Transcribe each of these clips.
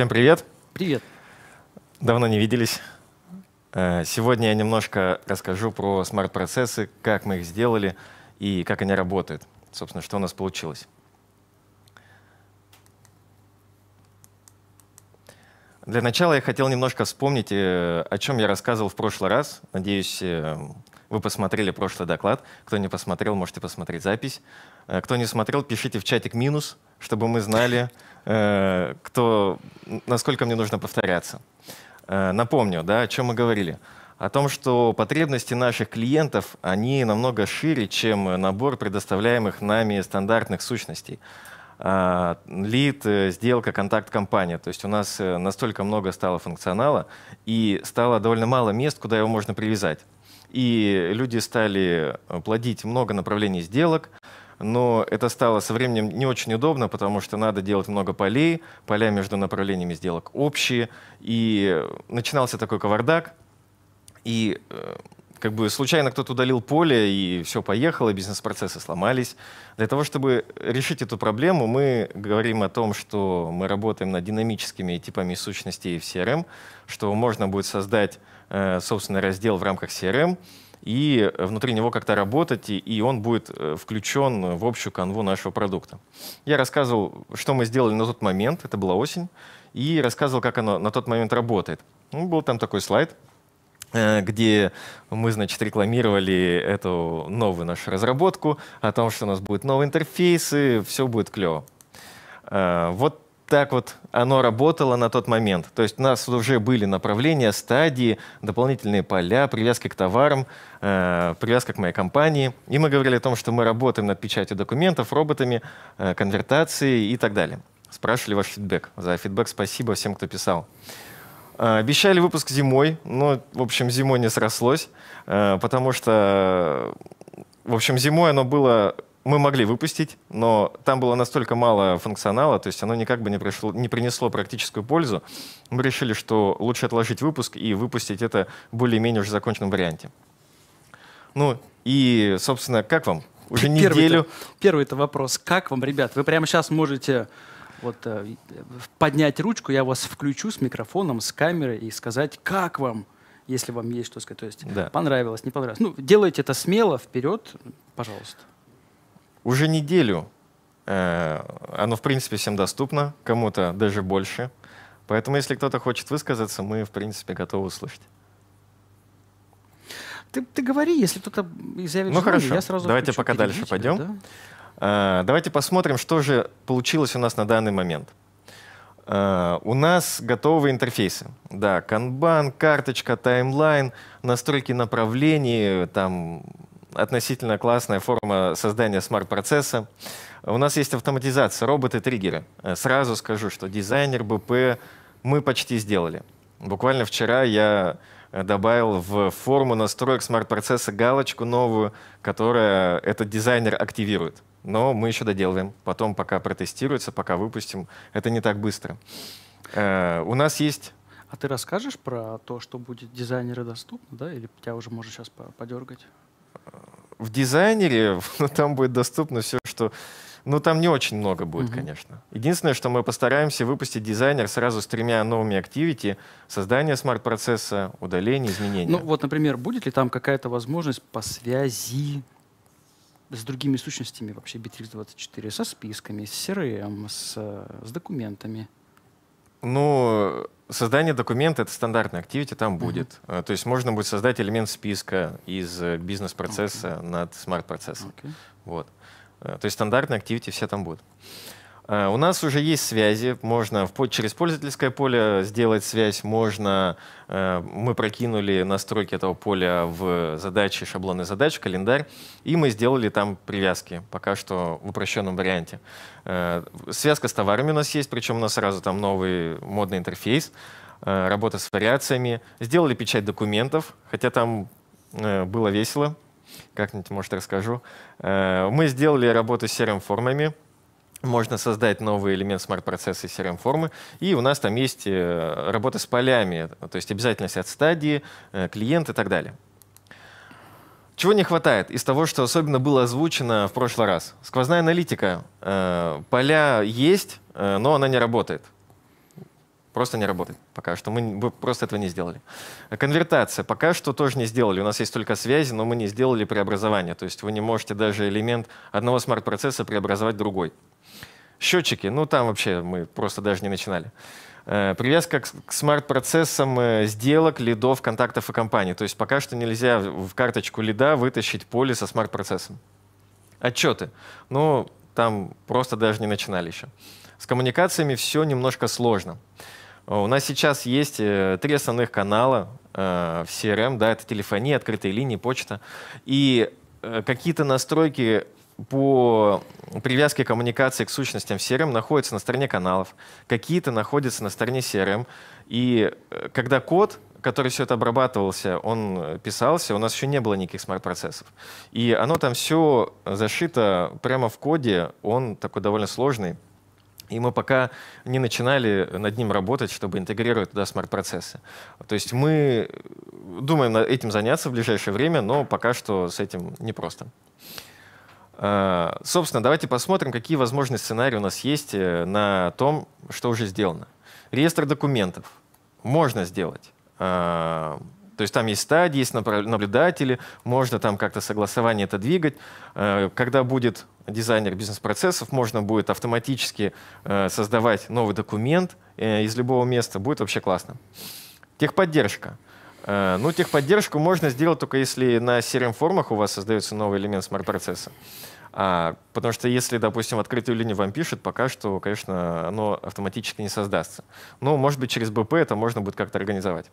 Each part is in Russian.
Всем привет. Привет. Давно не виделись. Э, сегодня я немножко расскажу про смарт-процессы, как мы их сделали и как они работают. Собственно, что у нас получилось. Для начала я хотел немножко вспомнить, э, о чем я рассказывал в прошлый раз. Надеюсь, э, вы посмотрели прошлый доклад. Кто не посмотрел, можете посмотреть запись. Кто не смотрел, пишите в чатик минус, чтобы мы знали, Э, кто, насколько мне нужно повторяться. Э, напомню, да, о чем мы говорили. О том, что потребности наших клиентов, они намного шире, чем набор предоставляемых нами стандартных сущностей. А, лид, э, сделка, контакт, компания. То есть у нас настолько много стало функционала, и стало довольно мало мест, куда его можно привязать. И люди стали плодить много направлений сделок, но это стало со временем не очень удобно, потому что надо делать много полей, поля между направлениями сделок общие, и начинался такой кавардак, и э, как бы случайно кто-то удалил поле, и все поехало, бизнес-процессы сломались. Для того, чтобы решить эту проблему, мы говорим о том, что мы работаем над динамическими типами сущностей в CRM, что можно будет создать э, собственный раздел в рамках CRM, и э, внутри него как-то работать, и он будет э, включен в общую канву нашего продукта. Я рассказывал, что мы сделали на тот момент, это была осень, и рассказывал, как оно на тот момент работает. Ну, был там такой слайд, э, где мы, значит, рекламировали эту новую нашу разработку, о том, что у нас будут новые интерфейсы, все будет клево. Вот так вот оно работало на тот момент. То есть у нас уже были направления, стадии, дополнительные поля, привязки к товарам, э, привязка к моей компании. И мы говорили о том, что мы работаем над печатью документов, роботами, э, конвертацией и так далее. Спрашивали ваш фидбэк. За фидбэк спасибо всем, кто писал. Э, обещали выпуск зимой, но, ну, в общем, зимой не срослось, э, потому что, в общем, зимой оно было мы могли выпустить, но там было настолько мало функционала, то есть оно никак бы не, пришло, не принесло практическую пользу. Мы решили, что лучше отложить выпуск и выпустить это более-менее уже законченном варианте. Ну и, собственно, как вам? Уже неделю. первый это вопрос. Как вам, ребят? Вы прямо сейчас можете э, вот э, поднять ручку, я вас включу с микрофоном, с камерой и сказать, как вам? если вам есть что сказать. То есть да. понравилось, не понравилось. Ну, делайте это смело, вперед, пожалуйста уже неделю э, оно, в принципе, всем доступно, кому-то даже больше. Поэтому, если кто-то хочет высказаться, мы, в принципе, готовы услышать. Ты, ты говори, если кто-то изъявит ну, хорошо. я сразу Давайте пока дальше пойдем. Да? А, давайте посмотрим, что же получилось у нас на данный момент. А, у нас готовы интерфейсы. Да, канбан, карточка, таймлайн, настройки направлений, там относительно классная форма создания смарт-процесса. У нас есть автоматизация, роботы-триггеры. Э, сразу скажу, что дизайнер, БП мы почти сделали. Буквально вчера я э, добавил в форму настроек смарт-процесса галочку новую, которая этот дизайнер активирует. Но мы еще доделываем. Потом пока протестируется, пока выпустим. Это не так быстро. Э, у нас есть... А ты расскажешь про то, что будет дизайнеры доступно, да? Или тебя уже можно сейчас подергать? в дизайнере но там будет доступно все, что... Ну, там не очень много будет, mm конечно. Единственное, что мы постараемся выпустить дизайнер сразу с тремя новыми активити. Создание смарт-процесса, удаление, изменение. Ну, вот, например, будет ли там какая-то возможность по связи с другими сущностями вообще Bittrex24, со списками, с CRM, с, э, с документами? Ну, Создание документа — это стандартная активити, там будет. Mm-hmm. То есть можно будет создать элемент списка из э, бизнес-процесса okay. над смарт-процессом. Okay. Вот. Э, то есть стандартная активити все там будут. Э, у нас уже есть связи, можно через пользовательское поле сделать связь, можно, э, мы прокинули настройки этого поля в задачи, шаблоны задач, календарь, и мы сделали там привязки, пока что в упрощенном варианте. Э, связка с товарами у нас есть, причем у нас сразу там новый модный интерфейс, работа с вариациями. Сделали печать документов, хотя там было весело, как-нибудь, может, расскажу. Мы сделали работу с серым формами, можно создать новый элемент смарт-процесса и CRM-формы. И у нас там есть э, работа с полями, то есть обязательность от стадии, э, клиент и так далее. Чего не хватает из того, что особенно было озвучено в прошлый раз? Сквозная аналитика. Э, поля есть, но она не работает. Просто не работает пока что. Мы, просто этого не сделали. Конвертация. Пока что тоже не сделали. У нас есть только связи, но мы не сделали преобразование. То есть вы не можете даже элемент одного смарт-процесса преобразовать в другой. Счетчики. Ну, там вообще мы просто даже не начинали. Э, привязка к смарт-процессам э, сделок, лидов, контактов и компаний. То есть пока что нельзя в карточку лида вытащить поле со смарт-процессом. Отчеты. Ну, там просто даже не начинали еще. С коммуникациями все немножко сложно. Э, у нас сейчас есть э, три основных канала э, в CRM, эм, да, это телефония, открытые линии, почта. И какие-то настройки по привязке коммуникации к сущностям в CRM эм находятся на стороне каналов, какие-то находятся на стороне CRM. Эм. И когда код, который все это обрабатывался, он писался, у нас еще не было никаких смарт-процессов. И оно там все зашито прямо в коде, он такой довольно сложный. И мы пока не начинали над ним работать, чтобы интегрировать туда смарт-процессы. То есть мы э, думаем над этим заняться в ближайшее время, но пока что с этим непросто. Э, собственно, давайте посмотрим, какие возможные сценарии у нас есть э, на том, что уже сделано. Реестр документов можно сделать то есть там есть стадии, есть наблюдатели, можно там как-то согласование это двигать. Э, когда будет дизайнер бизнес-процессов, можно будет автоматически э, создавать новый документ э, из любого места. Будет вообще классно. Техподдержка. Ну, техподдержку можно сделать только если на CRM-формах у вас создается новый элемент смарт-процесса. А, потому что если, допустим, открытую линию вам пишет, пока что, конечно, оно автоматически не создастся. Но, ну, может быть, через БП это можно будет как-то организовать.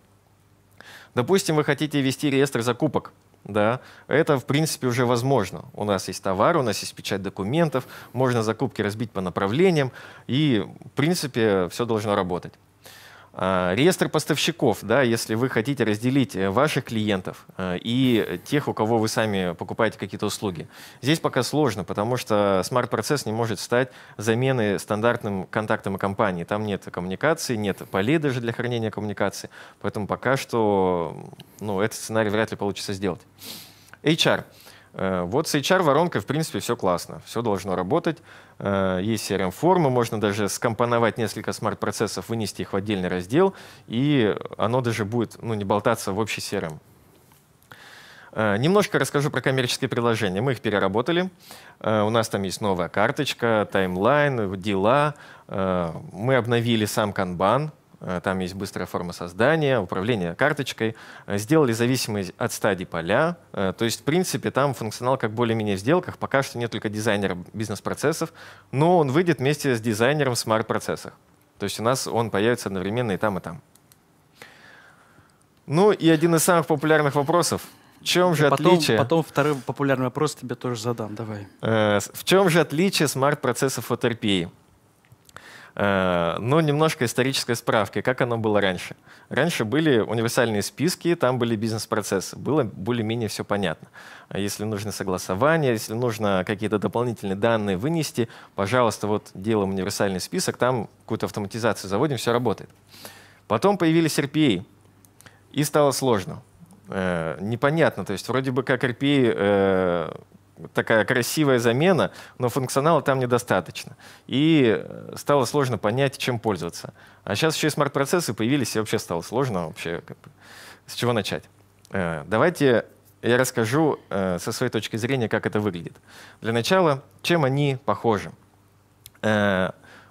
Допустим, вы хотите вести реестр закупок. Да, это, в принципе, уже возможно. У нас есть товар, у нас есть печать документов, можно закупки разбить по направлениям, и, в принципе, все должно работать. А, реестр поставщиков, да, если вы хотите разделить э, ваших клиентов э, и тех, у кого вы сами покупаете какие-то услуги. Здесь пока сложно, потому что смарт-процесс не может стать заменой стандартным контактам и компании. Там нет коммуникации, нет полей даже для хранения коммуникации. Поэтому пока что ну, этот сценарий вряд ли получится сделать. HR. Э, вот с HR-воронкой, в принципе, все классно, все должно работать. Э, есть CRM-формы, можно даже скомпоновать несколько смарт-процессов, вынести их в отдельный раздел, и оно даже будет ну, не болтаться в общий CRM. Э, немножко расскажу про коммерческие приложения. Мы их переработали. У нас там есть новая карточка, таймлайн, дела. Мы обновили сам канбан. Э, там есть быстрая форма создания, управление карточкой, э, сделали зависимость от стадий поля. Э, то есть, в принципе, там функционал как более-менее в сделках. Пока что нет только дизайнера бизнес-процессов, но он выйдет вместе с дизайнером в смарт-процессах. То есть у нас он появится одновременно и там, и там. Ну и один из самых популярных вопросов. В чем же потом, отличие? Потом второй популярный вопрос тебе тоже задам, давай. в чем же отличие смарт-процессов от RPA? Э, Но ну, немножко исторической справки, как оно было раньше. Раньше были универсальные списки, там были бизнес-процессы, было более-менее все понятно. А если нужно согласование, если нужно какие-то дополнительные данные вынести, пожалуйста, вот делаем универсальный список, там какую-то автоматизацию заводим, все работает. Потом появились RPA, и стало сложно э, непонятно. То есть вроде бы как RPA э, такая красивая замена, но функционала там недостаточно. И э, стало сложно понять, чем пользоваться. А сейчас еще и смарт-процессы появились, и вообще стало сложно вообще как бы, с чего начать. Э, давайте я расскажу э, со своей точки зрения, как это выглядит. Для начала, чем они похожи.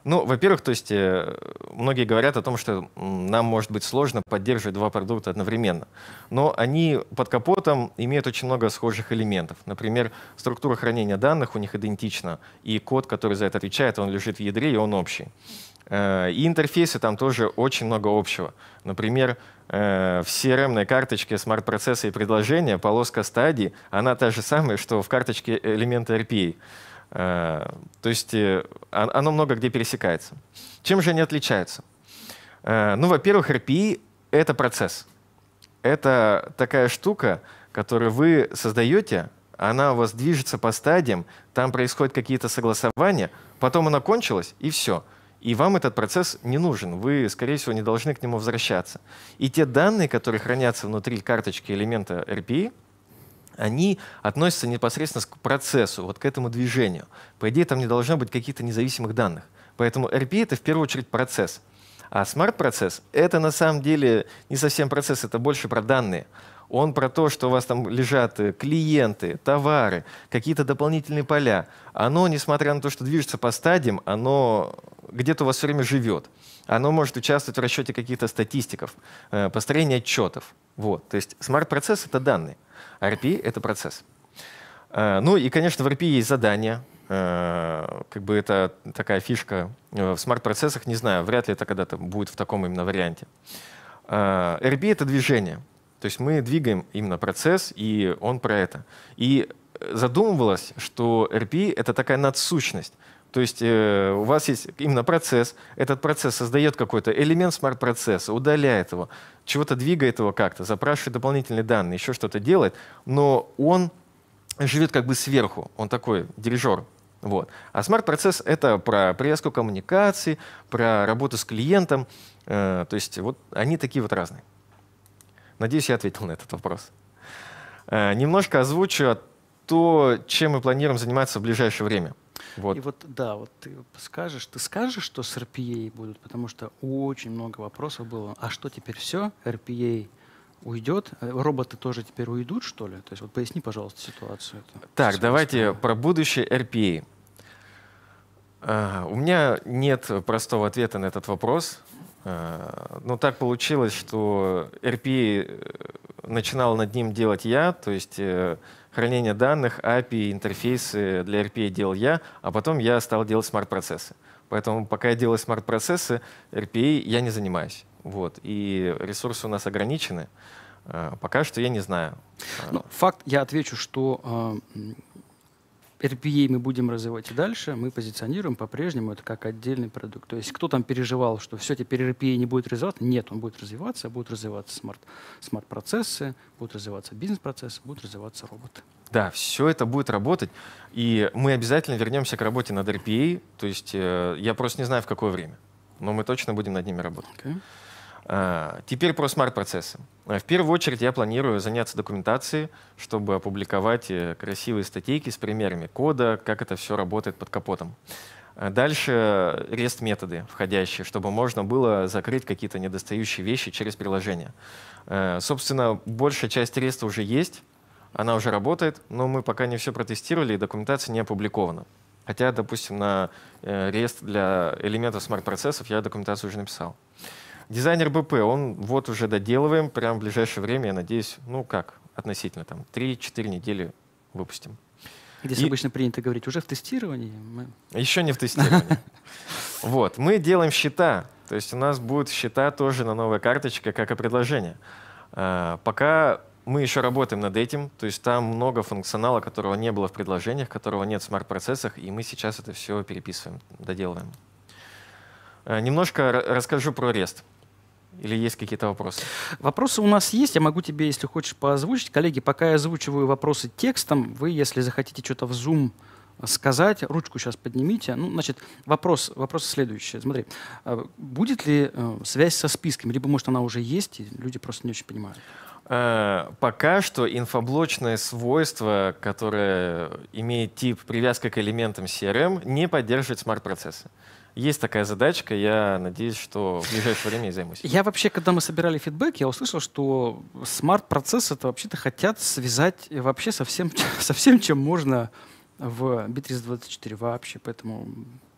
Ну, во-первых, то есть э, многие говорят о том, что нам может быть сложно поддерживать два продукта одновременно. Но они под капотом имеют очень много схожих элементов. Например, структура хранения данных у них идентична, и код, который за это отвечает, он лежит в ядре, и он общий. Э, и интерфейсы там тоже очень много общего. Например, э, в CRM-ной карточке смарт-процесса и предложения полоска стадии, она та же самая, что в карточке элемента RPA. Э, то есть э, оно много где пересекается. Чем же они отличаются? Э, ну, во-первых, RPE — это процесс. Это такая штука, которую вы создаете, она у вас движется по стадиям, там происходят какие-то согласования, потом она кончилась, и все. И вам этот процесс не нужен. Вы, скорее всего, не должны к нему возвращаться. И те данные, которые хранятся внутри карточки элемента RPE — они относятся непосредственно к процессу, вот к этому движению. По идее, там не должно быть каких-то независимых данных. Поэтому RPA — это в первую очередь процесс. А смарт-процесс — это на самом деле не совсем процесс, это больше про данные. Он про то, что у вас там лежат э, клиенты, товары, какие-то дополнительные поля. Оно, несмотря на то, что движется по стадиям, оно где-то у вас все время живет. Оно может участвовать в расчете каких-то статистиков, э, построении отчетов. Вот. То есть смарт-процесс — это данные. RP — это процесс. Э, ну и, конечно, в RP есть задания. Э, как бы это такая фишка э, в смарт-процессах, не знаю, вряд ли это когда-то будет в таком именно варианте. RP — это движение. То есть мы двигаем именно процесс, и он про это. И задумывалось, что RP — это такая надсущность. То есть э, у вас есть именно процесс, этот процесс создает какой-то элемент смарт-процесса, удаляет его, чего-то двигает его как-то, запрашивает дополнительные данные, еще что-то делает, но он живет как бы сверху, он такой дирижер. Вот. А смарт-процесс — это про привязку коммуникации, про работу с клиентом. Э, то есть вот они такие вот разные. Надеюсь, я ответил на этот вопрос. Э, немножко озвучу то, чем мы планируем заниматься в ближайшее время — вот. И вот, да, вот ты скажешь, ты скажешь, что с RPA будут, потому что очень много вопросов было. А что теперь все? RPA уйдет? Э, роботы тоже теперь уйдут, что ли? То есть вот поясни, пожалуйста, ситуацию. Эту. Так, давайте про будущее RPA. А, у меня нет простого ответа на этот вопрос. А, но так получилось, что RPA э, начинал над ним делать я, то есть э, хранение данных, API, интерфейсы для RPA делал я, а потом я стал делать смарт-процессы. Поэтому пока я делаю смарт-процессы, RPA я не занимаюсь. Вот. И ресурсы у нас ограничены. А, пока что я не знаю. Ну, факт, я отвечу, что а, RPA мы будем развивать и дальше, мы позиционируем по-прежнему это как отдельный продукт. То есть кто там переживал, что все, теперь RPA не будет развиваться? Нет, он будет развиваться, будут развиваться смарт, смарт-процессы, будут развиваться бизнес-процессы, будут развиваться роботы. Да, все это будет работать, и мы обязательно вернемся к работе над RPA, то есть э, я просто не знаю, в какое время, но мы точно будем над ними работать. Okay. А, теперь про смарт-процессы. А, в первую очередь я планирую заняться документацией, чтобы опубликовать э, красивые статейки с примерами кода, как это все работает под капотом. А дальше REST-методы э, входящие, чтобы можно было закрыть какие-то недостающие вещи через приложение. Собственно, большая часть REST уже есть, она уже работает, но мы пока не все протестировали, и документация не опубликована. Хотя, допустим, на REST э, для элементов смарт-процессов я документацию уже написал. Дизайнер БП, он вот уже доделываем, прям в ближайшее время, я надеюсь, ну как, относительно, там, 3-4 недели выпустим. Здесь и... обычно принято говорить, уже в тестировании. Мы... Еще не в тестировании. Вот, мы делаем счета, то есть у нас будут счета тоже на новой карточке, как и предложение. А, пока мы еще работаем над этим, то есть там много функционала, которого не было в предложениях, которого нет в смарт-процессах, и мы сейчас это все переписываем, доделываем. А, немножко расскажу про REST. Или есть какие-то вопросы? Вопросы у нас есть. Я могу тебе, если хочешь, поозвучить. Коллеги, пока я озвучиваю вопросы текстом, вы, если захотите что-то в Zoom сказать, ручку сейчас поднимите. Ну, значит, вопрос, вопрос следующий. Смотри, э, будет ли э, связь со списками? Либо, может, она уже есть, и люди просто не очень понимают. Э, пока что инфоблочное свойство, которое имеет тип привязка к элементам CRM, не поддерживает смарт-процессы есть такая задачка, я надеюсь, что в ближайшее время я займусь. Я вообще, когда мы собирали фидбэк, я услышал, что смарт-процесс это вообще-то хотят связать вообще со всем, со всем, чем можно в Bitrise 24 вообще. Поэтому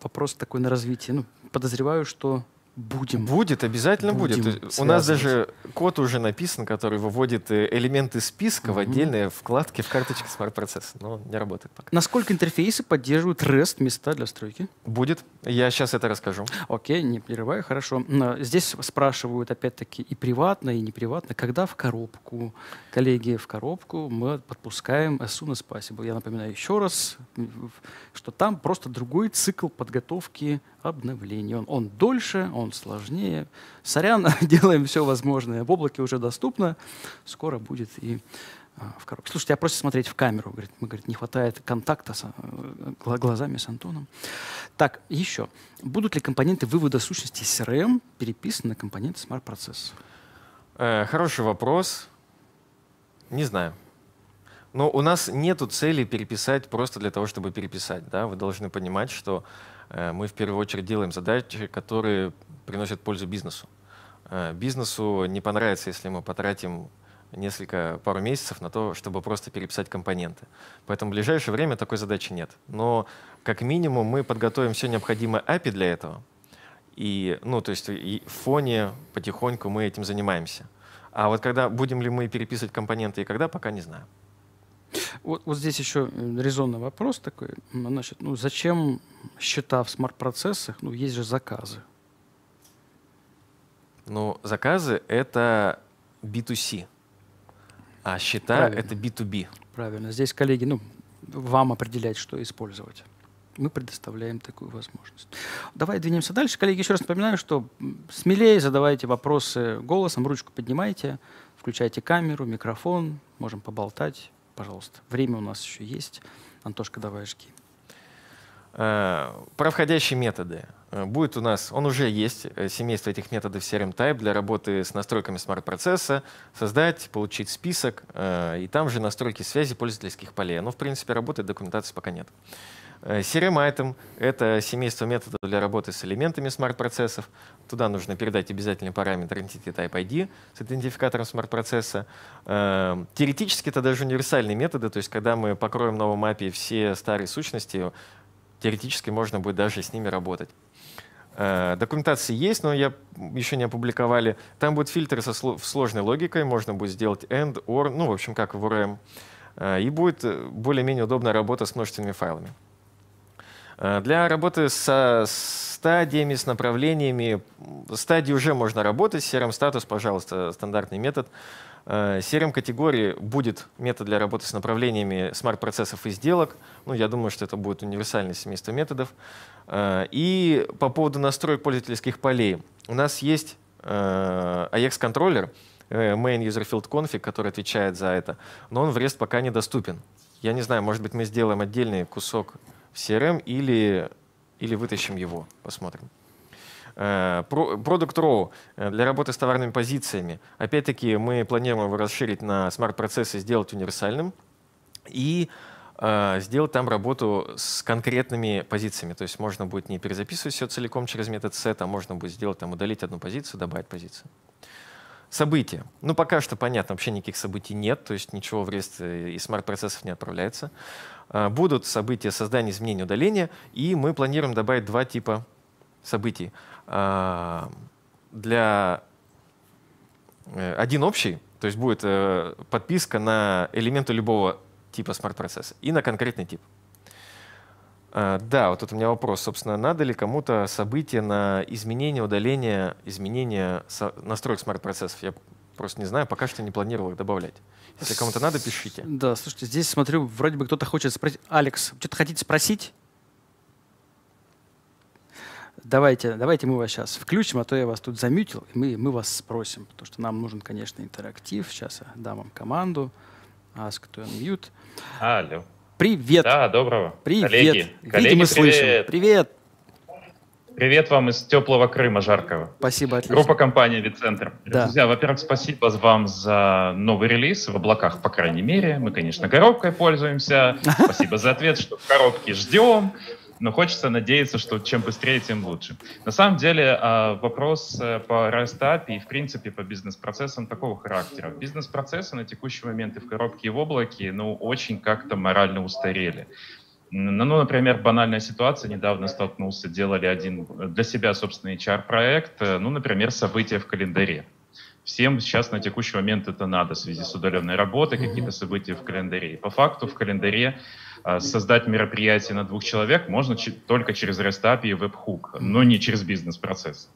вопрос такой на развитие. Ну, подозреваю, что Будем. Будет, обязательно Будем будет. Э, связывать. У нас даже код уже написан, который выводит э, элементы списка mm в отдельные вкладки в карточке смарт-процесса, но не работает пока. Насколько интерфейсы поддерживают REST места для стройки? Будет. Я сейчас это расскажу. Окей, не прерываю, хорошо. Э, здесь спрашивают опять-таки и приватно, и неприватно, когда в коробку, коллеги, в коробку мы подпускаем as спасибо. Я напоминаю еще раз, что там просто другой цикл подготовки обновлений. Он, он дольше, он сложнее. Сорян, делаем все возможное. В облаке уже доступно. Скоро будет и а, в коробке. Слушайте, я просто смотреть в камеру. Говорит, мы, говорит, не хватает контакта с, э, глазами с Антоном. Так, еще. Будут ли компоненты вывода сущности CRM переписаны на компоненты смарт-процессов? Э, хороший вопрос. Не знаю. Но у нас нет цели переписать просто для того, чтобы переписать. Да? Вы должны понимать, что Э, мы в первую очередь делаем задачи, которые приносят пользу бизнесу. Э, бизнесу не понравится, если мы потратим несколько, пару месяцев на то, чтобы просто переписать компоненты. Поэтому в ближайшее время такой задачи нет. Но как минимум мы подготовим все необходимое API для этого. И, ну, то есть и в фоне потихоньку мы этим занимаемся. А вот когда будем ли мы переписывать компоненты и когда, пока не знаю. Вот, вот здесь еще э, резонный вопрос такой. Значит, ну зачем счета в смарт-процессах? Ну, есть же заказы. Ну, заказы — это B2C, а счета Правильно. — это B2B. Правильно. Здесь, коллеги, ну, вам определять, что использовать. Мы предоставляем такую возможность. Давай двинемся дальше. Коллеги, еще раз напоминаю, что смелее задавайте вопросы голосом, ручку поднимайте, включайте камеру, микрофон, можем поболтать пожалуйста. Время у нас еще есть. Антошка, давай жги. Э, про входящие методы. Э, будет у нас, он уже есть, э, семейство этих методов CRM-Type для работы с настройками смарт-процесса, создать, получить список, и там же настройки связи пользовательских полей. Но, в принципе, работает, документации пока нет. Serum Item — это семейство методов для работы с элементами смарт-процессов. Туда нужно передать обязательный параметр Entity Type ID с идентификатором смарт-процесса. Э, теоретически это даже универсальные методы, то есть когда мы покроем новом API все старые сущности, теоретически можно будет даже с ними работать. Э, документации есть, но я, еще не опубликовали. Там будет фильтры со сложной логикой, можно будет сделать AND, OR, ну, в общем, как в URM. Э, и будет более-менее удобная работа с множественными файлами. Э, для работы со стадиями, с направлениями, стадии уже можно работать, серым статус, пожалуйста, стандартный метод. Э, серым категории будет метод для работы с направлениями смарт-процессов и сделок. Ну, я думаю, что это будет универсальное семейство методов. Э, и по поводу настроек пользовательских полей. У нас есть AX-контроллер, main user field config, который отвечает за это, но он в REST пока недоступен. Я не знаю, может быть, мы сделаем отдельный кусок CRM или, или вытащим его, посмотрим. Э, Product Row э, для работы с товарными позициями. Опять-таки мы планируем его расширить на смарт-процессы, сделать универсальным и э, сделать там работу с конкретными позициями. То есть можно будет не перезаписывать все целиком через метод set, а можно будет сделать там, удалить одну позицию, добавить позицию. События. Ну, пока что понятно, вообще никаких событий нет, то есть ничего в REST и смарт-процессов не отправляется. А, будут события создания, изменения, удаления, и мы планируем добавить два типа событий. А, для э, один общий, то есть будет э, подписка на элементы любого типа смарт-процесса и на конкретный тип. А, да, вот это у меня вопрос, собственно, надо ли кому-то событие на изменение, удаление, изменение настроек смарт-процессов? Я просто не знаю, пока что не планировал их добавлять. Если кому-то надо, пишите. Да, слушайте, здесь смотрю, вроде бы кто-то хочет спросить. Алекс, что-то хотите спросить? Давайте, давайте мы вас сейчас включим, а то я вас тут замютил, и мы, мы вас спросим, потому что нам нужен, конечно, интерактив. Сейчас я дам вам команду. Ask to unmute. Алло. Привет. Да, доброго. Привет. Коллеги, коллеги Видим и слышим. Привет. привет. Привет вам из теплого Крыма, жаркого. Спасибо, отлично. Группа компании «Вицентр». Да. Друзья, во-первых, спасибо вам за новый релиз в облаках, по крайней мере. Мы, конечно, коробкой пользуемся. Спасибо за ответ, что в коробке ждем но хочется надеяться, что чем быстрее, тем лучше. На самом деле а, вопрос э, по растапе и, в принципе, по бизнес-процессам такого характера. Бизнес-процессы на текущий момент и в коробке, и в облаке, ну, очень как-то морально устарели. Ну, например, банальная ситуация. Недавно столкнулся, делали один для себя собственный HR-проект. Э, ну, например, события в календаре. Всем сейчас на текущий момент это надо в связи с удаленной работой, какие-то события в календаре. И по факту в календаре а, создать мероприятие на двух человек можно только через REST API и WebHook, но не через бизнес-процесс.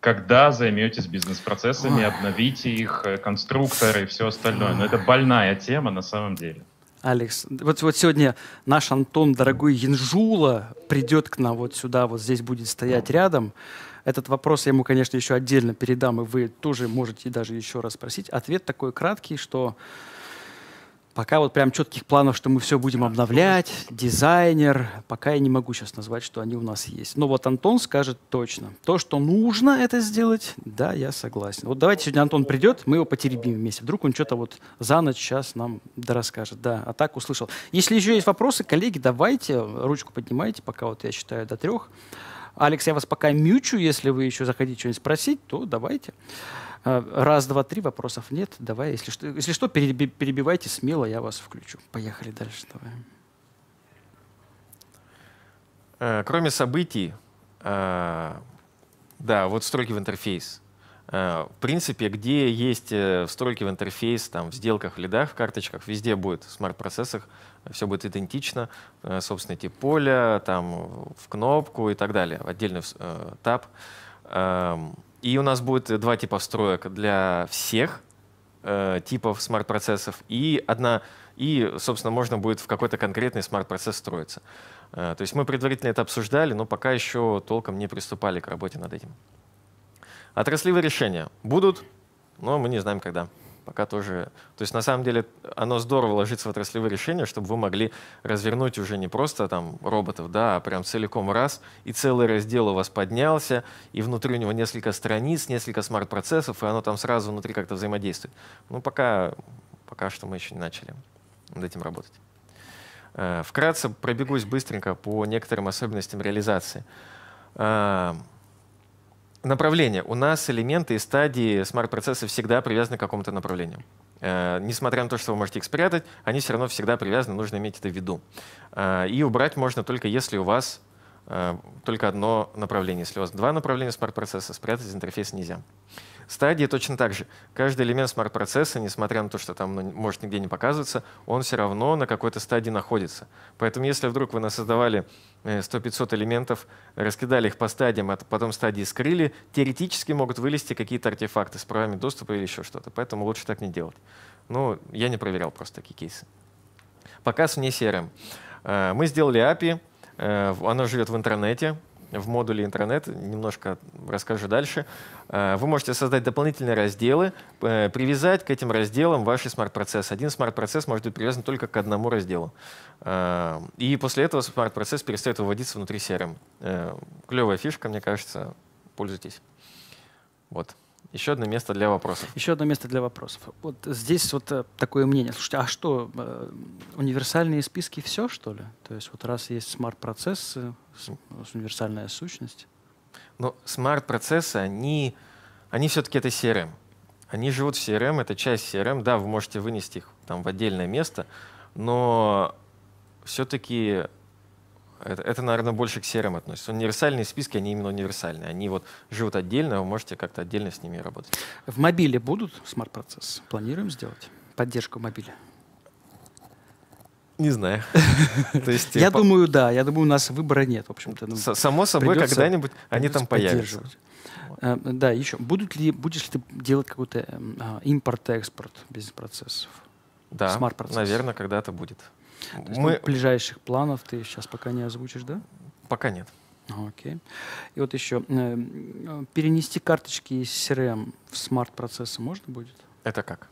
Когда займетесь бизнес-процессами, обновите их, э, конструкторы и все остальное. Но это больная тема на самом деле. Алекс, вот, вот сегодня наш Антон, дорогой Янжула, придет к нам вот сюда, вот здесь будет стоять рядом. Этот вопрос я ему, конечно, еще отдельно передам, и вы тоже можете даже еще раз спросить. Ответ такой краткий, что Пока вот прям четких планов, что мы все будем обновлять, дизайнер, пока я не могу сейчас назвать, что они у нас есть. Но вот Антон скажет точно. То, что нужно это сделать, да, я согласен. Вот давайте сегодня Антон придет, мы его потеребим вместе. Вдруг он что-то вот за ночь сейчас нам расскажет. Да, а так услышал. Если еще есть вопросы, коллеги, давайте, ручку поднимайте, пока вот я считаю до трех. Алекс, я вас пока мючу, если вы еще захотите что-нибудь спросить, то Давайте. Э, раз, два, три, вопросов нет. Давай, если что, если что перебивайте смело, я вас включу. Поехали дальше. Давай. Э, кроме событий, э, да, вот строки в интерфейс. В принципе, где есть стройки в интерфейс, там, в сделках, в лидах, в карточках, везде будет в смарт-процессах, все будет идентично, собственно, эти поля, там, в кнопку и так далее, в отдельный э, таб. Эм, и у нас будет э, два типа встроек для всех э, типов смарт-процессов и одна и, собственно, можно будет в какой-то конкретный смарт-процесс строиться. Э, то есть мы предварительно это обсуждали, но пока еще толком не приступали к работе над этим. Отраслевые решения будут, но мы не знаем когда пока тоже... То есть на самом деле оно здорово ложится в отраслевые решения, чтобы вы могли развернуть уже не просто там роботов, да, а прям целиком раз, и целый раздел у вас поднялся, и внутри у него несколько страниц, несколько смарт-процессов, и оно там сразу внутри как-то взаимодействует. Ну, пока, пока что мы еще не начали над этим работать. Э, вкратце пробегусь быстренько по некоторым особенностям реализации. Э, направление. У нас элементы и стадии смарт-процесса всегда привязаны к какому-то направлению. Э, несмотря на то, что вы можете их спрятать, они все равно всегда привязаны, нужно иметь это в виду. Э, и убрать можно только если у вас э, только одно направление. Если у вас два направления смарт-процесса, спрятать интерфейс нельзя. Стадии точно так же. Каждый элемент смарт-процесса, несмотря на то, что там ну, может нигде не показываться, он все равно на какой-то стадии находится. Поэтому если вдруг вы насоздавали 100-500 э, элементов, раскидали их по стадиям, а потом стадии скрыли, теоретически могут вылезти какие-то артефакты с правами доступа или еще что-то. Поэтому лучше так не делать. Ну, я не проверял просто такие кейсы. Показ вне CRM. Эм. Э, мы сделали API, э, она живет в интернете, в модуле интернет, немножко расскажу дальше, э, вы можете создать дополнительные разделы, э, привязать к этим разделам ваши смарт-процессы. Один смарт-процесс может быть привязан только к одному разделу. Э, и после этого смарт-процесс перестает выводиться внутри CRM. Клевая фишка, мне кажется, пользуйтесь. Вот. Еще одно место для вопросов. Еще одно место для вопросов. Вот здесь вот э, такое мнение. Слушайте, а что, э, универсальные списки все, что ли? То есть вот раз есть смарт-процессы, универсальная сущность. Ну, смарт-процессы, они, они все-таки это CRM. Они живут в CRM, это часть CRM. Да, вы можете вынести их там в отдельное место, но все-таки это, это, наверное, больше к серым относится. Универсальные списки, они именно универсальные. Они вот живут отдельно, вы можете как-то отдельно с ними работать. В мобиле будут смарт-процессы? Планируем сделать поддержку мобиля? Не знаю. То есть, я думаю, да. Я думаю, у нас выбора нет, в общем-то. Ну, само собой, когда-нибудь они там появятся. Э, да, еще. Будут ли, будешь ли ты делать какой-то а, импорт-экспорт бизнес-процессов? Да, смарт-процесс. наверное, когда-то будет. То есть, Мы... ну, ближайших планов ты сейчас пока не озвучишь, да? Пока нет. А, окей. И вот еще, э, перенести карточки из CRM в смарт-процессы можно будет? Это как?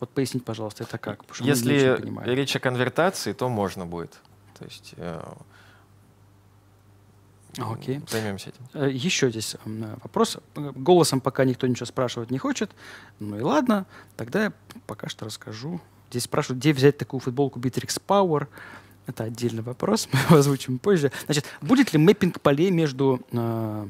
Вот поясните, пожалуйста, это как? Если речь о конвертации, то можно будет. То есть э, а, Окей. Займемся этим. Э, еще здесь вопрос. Голосом пока никто ничего спрашивать не хочет. Ну и ладно, тогда я пока что расскажу Здесь спрашивают, где взять такую футболку Bittrex Power. Это отдельный вопрос, мы его озвучим позже. Значит, будет ли мэппинг полей между... Э,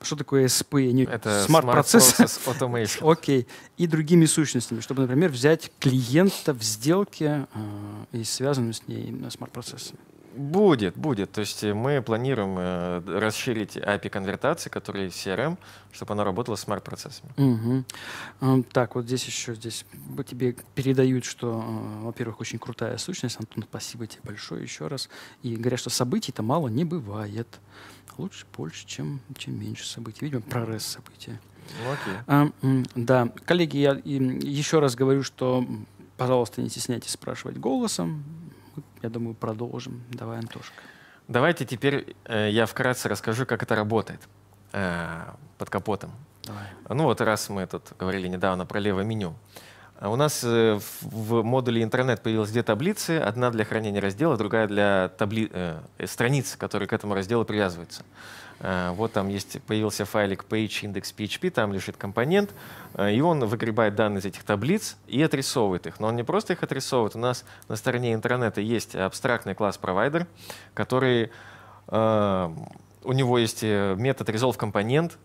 что такое SP? Не, Это смарт-процесс. Окей. Okay. И другими сущностями, чтобы, например, взять клиента в сделке э, и связанную с ней смарт-процессами. Э, Будет, будет. То есть э, мы планируем э, расширить API конвертации, который CRM, чтобы она работала с смарт-процессами. Угу. Так, вот здесь еще здесь тебе передают, что, э, во-первых, очень крутая сущность. Антон, спасибо тебе большое еще раз. И говорят, что событий-то мало не бывает. Лучше больше, чем, чем меньше событий. Видимо, прорез события. Ну, окей. А, да, коллеги, я еще раз говорю, что пожалуйста, не стесняйтесь спрашивать голосом я думаю, продолжим. Давай, Антошка. Давайте теперь э, я вкратце расскажу, как это работает э, под капотом. Давай. Ну вот раз мы тут говорили недавно про левое меню. А у нас э, в, в модуле интернет появилось две таблицы. Одна для хранения раздела, другая для табли... э, э страниц, которые к этому разделу привязываются. Э, вот там есть, появился файлик page-index.php, там лежит компонент, э, и он выгребает данные из этих таблиц и отрисовывает их. Но он не просто их отрисовывает, у нас на стороне интернета есть абстрактный класс-провайдер, который, э, у него есть э, метод resolve-компонент,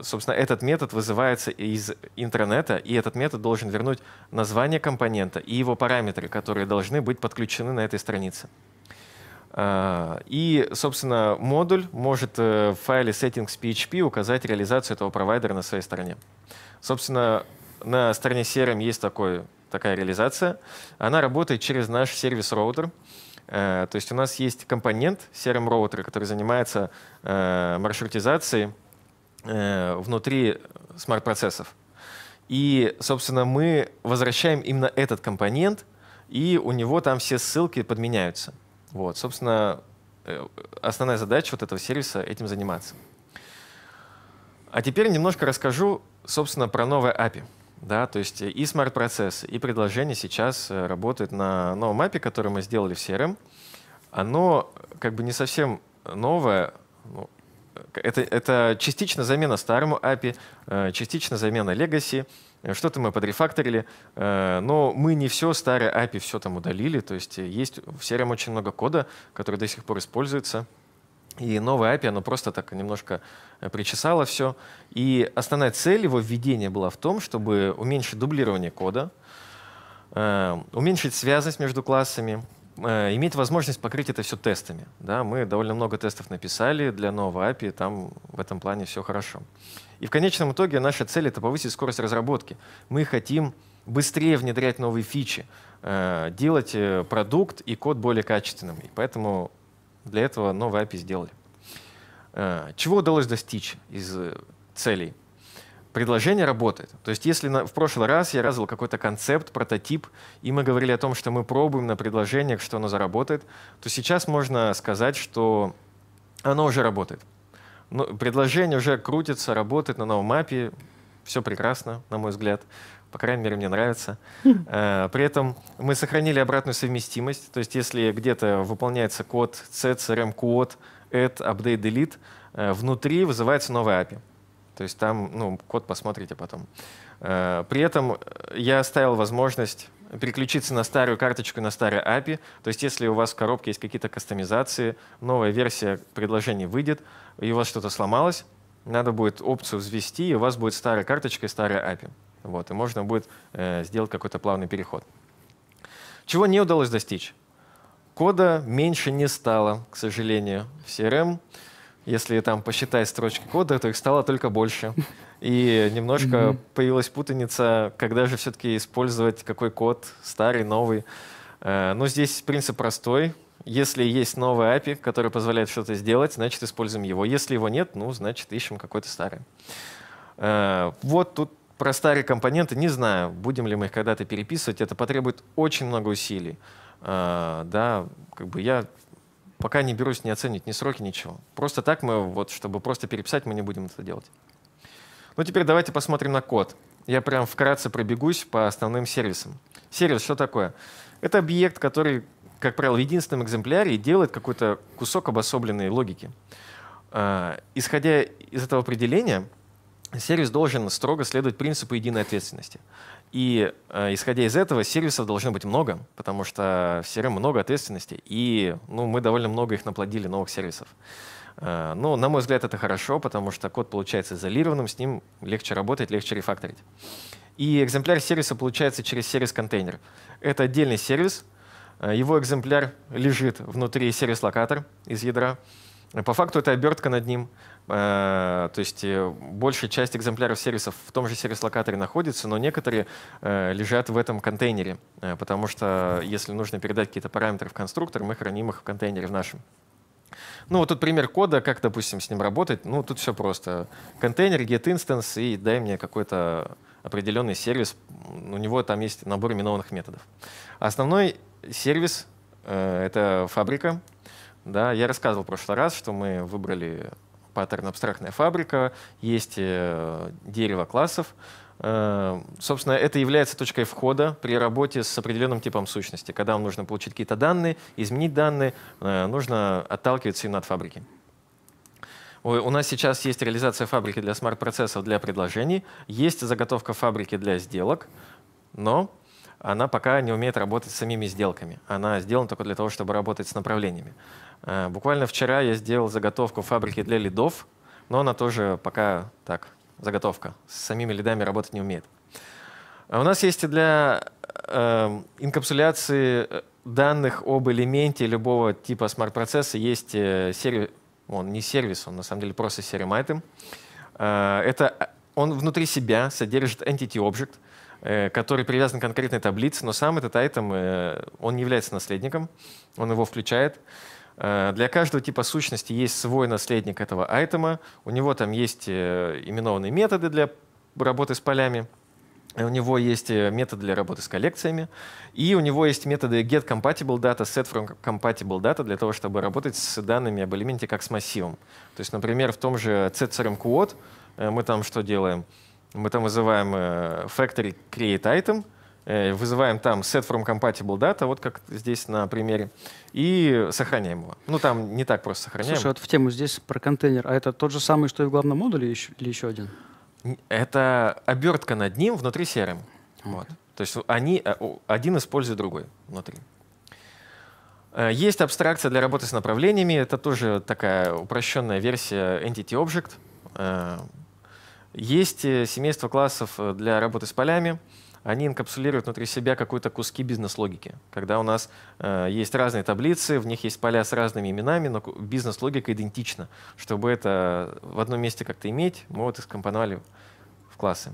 собственно, этот метод вызывается из интернета, и этот метод должен вернуть название компонента и его параметры, которые должны быть подключены на этой странице. А, и, собственно, модуль может э, в файле settings.php указать реализацию этого провайдера на своей стороне. Собственно, на стороне CRM есть такой, такая реализация. Она работает через наш сервис-роутер. Э, то есть у нас есть компонент CRM-роутера, который занимается э, маршрутизацией внутри смарт-процессов. И, собственно, мы возвращаем именно этот компонент, и у него там все ссылки подменяются. Вот, собственно, э, основная задача вот этого сервиса этим заниматься. А теперь немножко расскажу, собственно, про новое API. Да, то есть э, и смарт-процессы, и предложения сейчас э, работают на новом API, который мы сделали в CRM. Оно как бы не совсем новое. Ну, это, это частично замена старому API, частично замена legacy, что-то мы подрефакторили, э, но мы не все, старое API все там удалили, то есть э, есть в CRM очень много кода, который до сих пор используется. И новая API, оно просто так немножко э, причесало все. И основная цель его введения была в том, чтобы уменьшить дублирование кода, уменьшить связность между классами, Э, имеет возможность покрыть это все тестами. Да, мы довольно много тестов написали для нового API, там в этом плане все хорошо. И в конечном итоге наша цель — это повысить скорость разработки. Мы хотим быстрее внедрять новые фичи, э, делать э, продукт и код более качественным. И поэтому для этого новый API сделали. Чего удалось достичь из целей? предложение работает. То есть если на, в прошлый раз я развил какой-то концепт, прототип, и мы говорили о том, что мы пробуем на предложениях, что оно заработает, то сейчас можно сказать, что оно уже работает. Но предложение уже крутится, работает на новом мапе, все прекрасно, на мой взгляд. По крайней мере, мне нравится. Хм. Э, при этом мы сохранили обратную совместимость. То есть если где-то выполняется код C, CRM-код, add, update, delete, э, внутри вызывается новая API. То есть там, ну, код посмотрите потом. Э, при этом э, я оставил возможность переключиться на старую карточку, на старый API. То есть если у вас в коробке есть какие-то кастомизации, новая версия предложений выйдет, и у вас что-то сломалось, надо будет опцию взвести, и у вас будет старая карточка и старая API. Вот, и можно будет э, сделать какой-то плавный переход. Чего не удалось достичь? Кода меньше не стало, к сожалению, в CRM. Если там посчитать строчки кода, то их стало только больше. И немножко mm-hmm. появилась путаница, когда же все-таки использовать какой код, старый, новый. Э, Но ну, здесь принцип простой. Если есть новый API, который позволяет что-то сделать, значит, используем его. Если его нет, ну, значит, ищем какой-то старый. Э, вот тут про старые компоненты не знаю, будем ли мы их когда-то переписывать. Это потребует очень много усилий. Э, да, как бы я пока не берусь не оценить ни сроки, ничего. Просто так мы, вот, чтобы просто переписать, мы не будем это делать. Ну, теперь давайте посмотрим на код. Я прям вкратце пробегусь по основным сервисам. Сервис что такое? Это объект, который, как правило, в единственном экземпляре делает какой-то кусок обособленной логики. А, исходя из этого определения, сервис должен строго следовать принципу единой ответственности. И э, исходя из этого, сервисов должно быть много, потому что в CRM много ответственности, и ну, мы довольно много их наплодили, новых сервисов. Э, ну, на мой взгляд, это хорошо, потому что код получается изолированным, с ним легче работать, легче рефакторить. И экземпляр сервиса получается через сервис-контейнер. Это отдельный сервис, э, его экземпляр лежит внутри сервис-локатор из ядра. По факту это обертка над ним. Э, то есть э, большая часть экземпляров сервисов в том же сервис-локаторе находится, но некоторые э, лежат в этом контейнере, потому что если нужно передать какие-то параметры в конструктор, мы храним их в контейнере в нашем. Ну, вот тут пример кода, как, допустим, с ним работать. Ну, тут все просто. Контейнер, get instance и дай мне какой-то определенный сервис. У него там есть набор именованных методов. Основной сервис э, — это фабрика. Да, я рассказывал в прошлый раз, что мы выбрали паттерн «Абстрактная фабрика», есть э, дерево классов. Э, собственно, это является точкой входа при работе с определенным типом сущности. Когда вам нужно получить какие-то данные, изменить данные, э, нужно отталкиваться именно от фабрики. У нас сейчас есть реализация фабрики для смарт-процессов для предложений, есть заготовка фабрики для сделок, но она пока не умеет работать с самими сделками. Она сделана только для того, чтобы работать с направлениями. Э, буквально вчера я сделал заготовку фабрики для лидов, но она тоже пока так, заготовка. С самими лидами работать не умеет. А у нас есть и для э, инкапсуляции э, данных об элементе любого типа смарт-процесса есть э, сервис, он не сервис, он на самом деле просто серимайтем. Э, это он внутри себя содержит entity object, Э, который привязан к конкретной таблице, но сам этот айтем, э, он не является наследником, он его включает. Э, для каждого типа сущности есть свой наследник этого айтема, у него там есть именованные методы для работы с полями, у него есть метод для работы с коллекциями, и у него есть методы get compatible для того, чтобы работать с данными об элементе как с массивом. То есть, например, в том же setCrmQuote мы там что делаем? Мы там вызываем э, factory create item, э, вызываем там set from compatible data, вот как здесь на примере, и сохраняем его. Ну, там не так просто сохраняем. Слушай, вот в тему здесь про контейнер. А это тот же самый, что и в главном модуле, или еще один? Это обертка над ним внутри CRM. Okay. Вот. То есть они, э, один использует другой внутри. Есть абстракция для работы с направлениями. Это тоже такая упрощенная версия Entity Object есть э, семейство классов э, для работы с полями. Они инкапсулируют внутри себя какие-то куски бизнес-логики. Когда у нас э, есть разные таблицы, в них есть поля с разными именами, но бизнес-логика идентична. Чтобы это э, в одном месте как-то иметь, мы вот их скомпоновали в классы.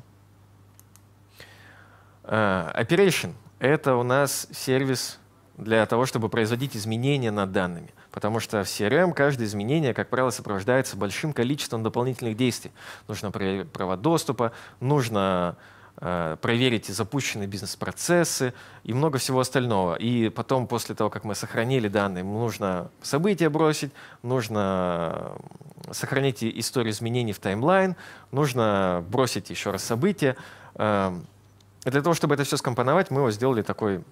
Э, operation — это у нас сервис для того, чтобы производить изменения над данными. Потому что в CRM каждое изменение, как правило, сопровождается большим количеством дополнительных действий. Нужно проверить права доступа, нужно э, проверить запущенные бизнес-процессы и много всего остального. И потом, после того, как мы сохранили данные, нужно события бросить, нужно сохранить историю изменений в таймлайн, нужно бросить еще раз события. Э, для того, чтобы это все скомпоновать, мы его сделали такой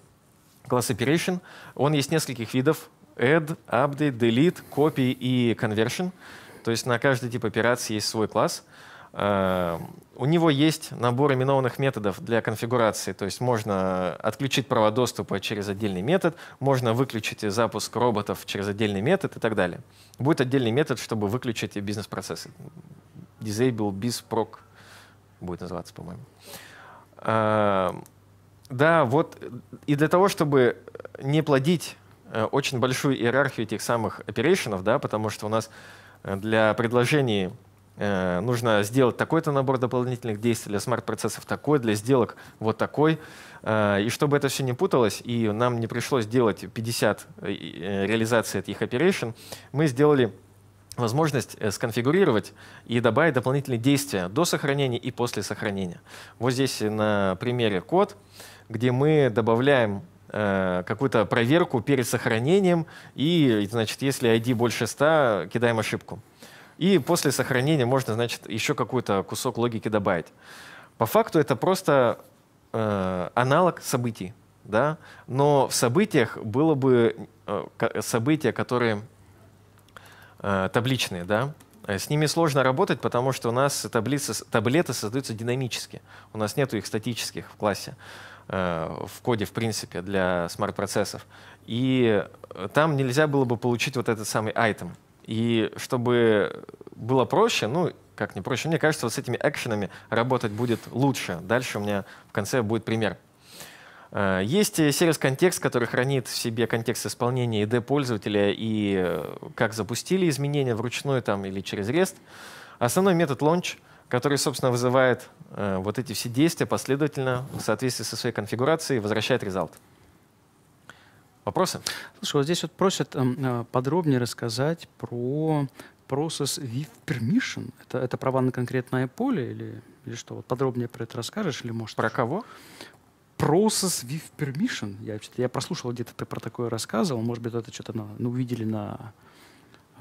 Class Operation. Он есть нескольких видов. Add, Update, Delete, Copy и Conversion. То есть на каждый тип операции есть свой класс. Э, у него есть набор именованных методов для конфигурации, то есть можно отключить право доступа через отдельный метод, можно выключить запуск роботов через отдельный метод и так далее. Будет отдельный метод, чтобы выключить бизнес-процессы. Disable BizProc будет называться, по-моему. Э, да, вот и для того, чтобы не плодить э, очень большую иерархию этих самых оперейшенов, да, потому что у нас э, для предложений э, нужно сделать такой-то набор дополнительных действий для смарт-процессов, такой для сделок, вот такой. И чтобы это все не путалось, и нам не пришлось делать 50 реализаций этих operation, мы сделали возможность сконфигурировать и добавить дополнительные действия до сохранения и после сохранения. Вот здесь на примере код где мы добавляем э, какую-то проверку перед сохранением, и, значит, если ID больше 100, кидаем ошибку. И после сохранения можно, значит, еще какой-то кусок логики добавить. По факту это просто э, аналог событий, да? но в событиях было бы э, события, которые э, табличные, да, с ними сложно работать, потому что у нас таблицы, таблеты создаются динамически. У нас нет их статических в классе. Э, в коде, в принципе, для смарт-процессов. И э, там нельзя было бы получить вот этот самый айтем. И чтобы было проще, ну, как не проще, мне кажется, вот с этими экшенами работать будет лучше. Дальше у меня в конце будет пример. Э, есть сервис контекст, который хранит в себе контекст исполнения ID пользователя и как запустили изменения вручную там или через REST. Основной метод launch — который, собственно, вызывает э, вот эти все действия последовательно в соответствии со своей конфигурацией и возвращает результат. Вопросы? Слушай, вот здесь вот просят эм, э, подробнее рассказать про process with permission. Это, это права на конкретное поле или, или что? Вот подробнее про это расскажешь или может? Про кого? Process with permission. Я, я прослушал где-то, ты про такое рассказывал. Может быть, это что-то ну, увидели на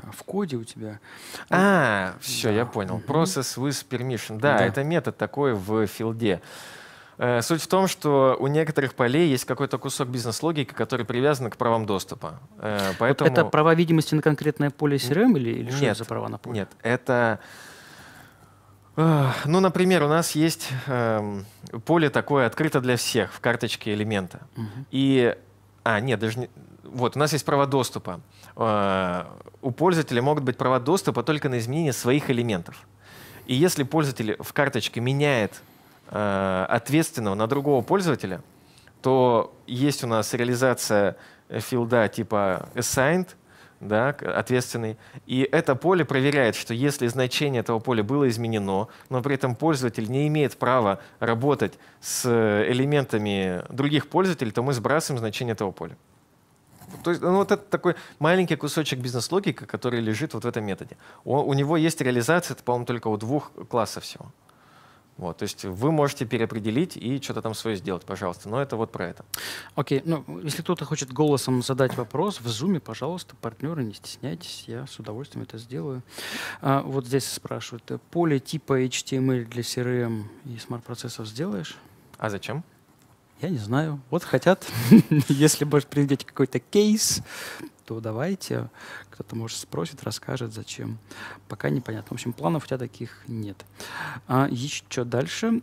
а, в коде у тебя. А, вот. А, все, да. я понял. Process with permission. Да, да, это метод такой в филде. Э, суть в том, что у некоторых полей есть какой-то кусок бизнес-логики, который привязан к правам доступа. Э, поэтому... Это права видимости на конкретное поле CRM или, или нет, что это за права на поле? Нет, это... Э, ну, например, у нас есть эм, поле такое открыто для всех в карточке элемента. Угу. И... А, нет, даже не вот, у нас есть права доступа. Э, у пользователя могут быть права доступа только на изменение своих элементов. И если пользователь в карточке меняет э, ответственного на другого пользователя, то есть у нас реализация филда типа assigned, да, ответственный. И это поле проверяет, что если значение этого поля было изменено, но при этом пользователь не имеет права работать с э, элементами других пользователей, то мы сбрасываем значение этого поля. То есть, ну, вот это такой маленький кусочек бизнес-логики, который лежит вот в этом методе. У, у него есть реализация, это, по-моему, только у двух классов всего. Вот, то есть вы можете переопределить и что-то там свое сделать, пожалуйста. Но это вот про это. Окей, ну если кто-то хочет голосом задать вопрос в зуме, пожалуйста, партнеры, не стесняйтесь, я с удовольствием это сделаю. А, вот здесь спрашивают, поле типа HTML для CRM и смарт-процессов сделаешь? А зачем? Я не знаю. Вот хотят. Если может приведете какой-то кейс, то давайте. Кто-то, может, спросит, расскажет, зачем. Пока непонятно. В общем, планов у тебя таких нет. А еще дальше.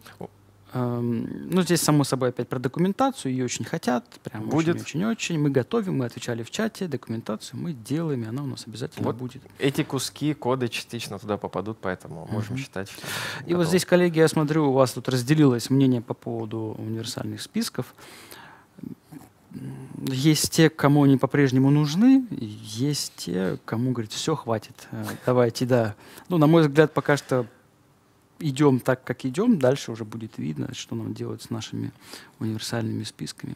Эм, ну, здесь, само собой, опять про документацию. Ее очень хотят. Прям будет. очень-очень. Мы готовим, мы отвечали в чате. Документацию мы делаем, и она у нас обязательно вот будет. Эти куски коды частично туда попадут, поэтому угу. можем считать, что И готово. вот здесь, коллеги, я смотрю, у вас тут разделилось мнение по поводу универсальных списков. Есть те, кому они по-прежнему нужны, есть те, кому, говорит, все, хватит, э, давайте, да. Ну, на мой взгляд, пока что идем так, как идем, дальше уже будет видно, что нам делать с нашими универсальными списками.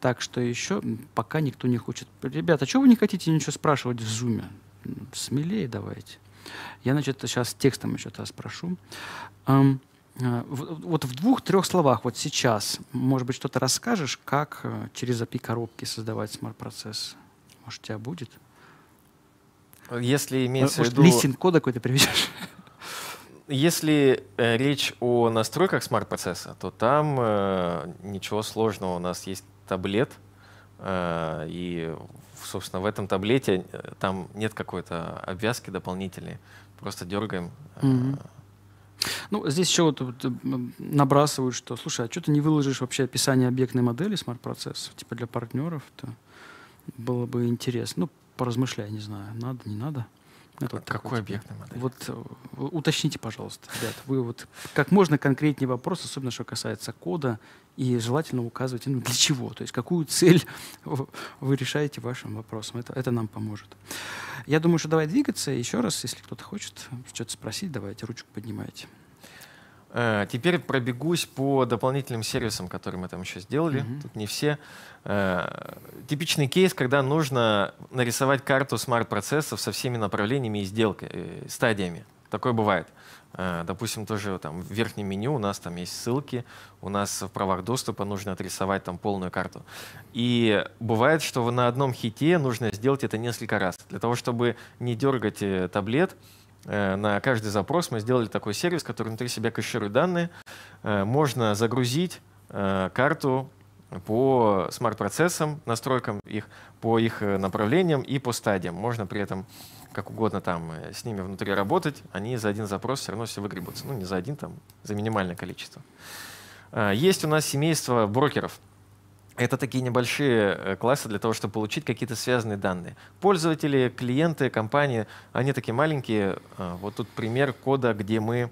Так что еще пока никто не хочет. Ребята, а чего вы не хотите ничего спрашивать в зуме? Смелее давайте. Я, значит, сейчас текстом еще раз спрошу. Эм, э, вот в двух-трех словах вот сейчас, может быть, что-то расскажешь, как э, через API коробки создавать смарт-процесс? Может, у тебя будет? Если э, имеется Может, в виду... листинг кода какой-то приведешь? если э, речь о настройках смарт-процесса, то там э, ничего сложного. У нас есть таблет, э, и, собственно, в этом таблете э, там нет какой-то обвязки дополнительной. Просто дергаем. Э, mm-hmm. Ну, здесь еще вот набрасывают, что, слушай, а что ты не выложишь вообще описание объектной модели смарт процесса типа для партнеров? -то? Было бы интересно. Ну, поразмышляй, не знаю, надо, не надо. Это вот какой объект? Модель. Вот э, уточните, пожалуйста, ребят, вы вот как можно конкретнее вопрос, особенно что касается кода, и желательно указывать, ну, для чего, то есть какую цель вы решаете вашим вопросом. Это, это нам поможет. Я думаю, что давай двигаться. Еще раз, если кто-то хочет что-то спросить, давайте ручку поднимайте. Э, теперь пробегусь по дополнительным сервисам, которые мы там еще сделали. Mm-hmm. Тут не все. Э, типичный кейс, когда нужно нарисовать карту смарт-процессов со всеми направлениями и сделкой, э, стадиями. Такое бывает. Допустим, тоже там в верхнем меню у нас там есть ссылки, у нас в правах доступа нужно отрисовать там полную карту. И бывает, что на одном хите нужно сделать это несколько раз. Для того, чтобы не дергать таблет, Э, на каждый запрос мы сделали такой сервис, который внутри себя кэширует данные. Э, можно загрузить э, карту по смарт-процессам, настройкам их, по их направлениям и по стадиям. Можно при этом как угодно там с ними внутри работать, они за один запрос все равно все выгребутся. Ну, не за один, там, за минимальное количество. Есть у нас семейство брокеров — это такие небольшие э, классы для того, чтобы получить какие-то связанные данные. Пользователи, клиенты, компании, они такие маленькие. А, вот тут пример кода, где мы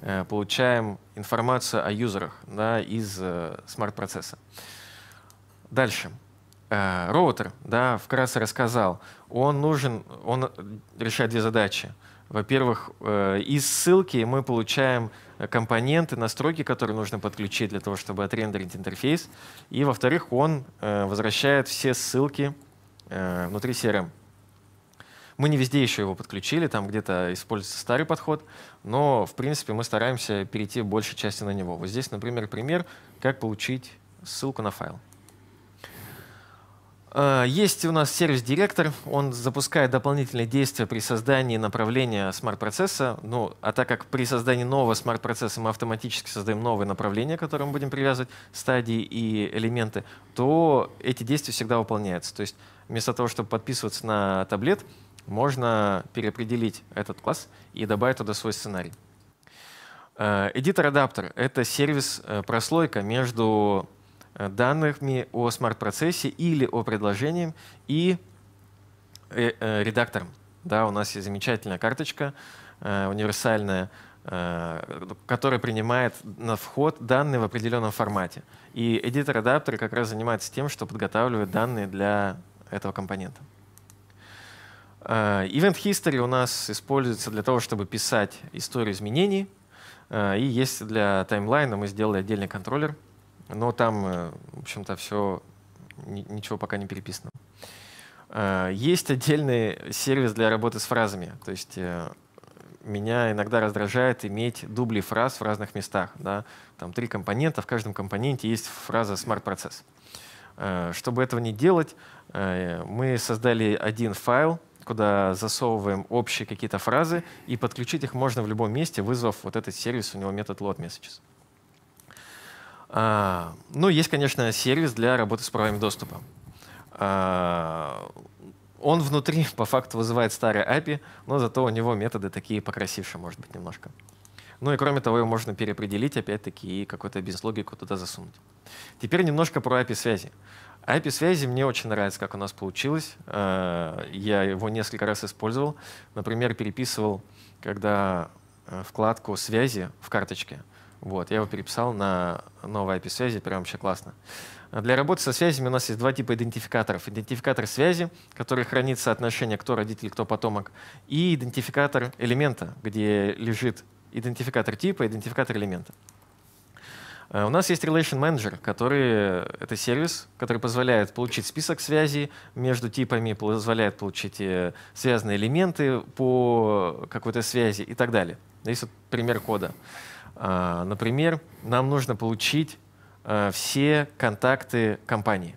э, получаем информацию о юзерах да, из э, смарт-процесса. Дальше. Роутер, да, вкратце рассказал, он нужен, он решает две задачи — во-первых, э, из ссылки мы получаем э, компоненты, настройки, которые нужно подключить для того, чтобы отрендерить интерфейс. И, во-вторых, он э, возвращает все ссылки внутри CRM. Мы не везде еще его подключили, там где-то используется старый подход, но, в принципе, мы стараемся перейти большей части на него. Вот здесь, например, пример, как получить ссылку на файл. А, есть у нас сервис-директор, он запускает дополнительные действия при создании направления смарт-процесса. Ну, а так как при создании нового смарт-процесса мы автоматически создаем новое направление, к которым мы будем привязывать стадии и элементы, то эти действия всегда выполняются. То есть вместо того, чтобы подписываться на таблет, можно переопределить этот класс и добавить туда свой сценарий. А, Эдитор — это сервис-прослойка э, между Э, данными о смарт-процессе или о предложении и э, э, редактором. Да, у нас есть замечательная карточка, универсальная, которая принимает на вход данные в определенном формате. И эдитор-адаптер как раз занимается тем, что подготавливает данные для этого компонента. Event History у нас используется для того, чтобы писать историю изменений. И есть для таймлайна мы сделали отдельный контроллер — но там, э, в общем-то, все ничего пока не переписано. Э, есть отдельный сервис для работы с фразами. То есть э, меня иногда раздражает иметь дубли фраз в разных местах. Да? Там три компонента, в каждом компоненте есть фраза Smart Process. Чтобы этого не делать, мы создали один файл, куда засовываем общие какие-то фразы, и подключить их можно в любом месте, вызвав вот этот сервис, у него метод load messages. А, ну, есть, конечно, сервис для работы с правами доступа. А, он внутри, по факту, вызывает старые API, но зато у него методы такие покрасившие, может быть, немножко. Ну и кроме того, его можно переопределить, опять-таки, и какую-то бизнес-логику туда засунуть. Теперь немножко про API-связи. API-связи мне очень нравится, как у нас получилось. А, я его несколько раз использовал. Например, переписывал, когда э, вкладку связи в карточке — вот, я его переписал на новой IP-связи, прям вообще классно. Для работы со связями у нас есть два типа идентификаторов. Идентификатор связи, который хранит соотношение кто родитель, кто потомок, и идентификатор элемента, где лежит идентификатор типа, идентификатор элемента. Э, у нас есть Relation Manager, который — это сервис, который позволяет получить список связей между типами, позволяет получить э, связанные элементы по какой-то связи и так далее. Здесь вот пример кода. А, например, нам нужно получить а, все контакты компании.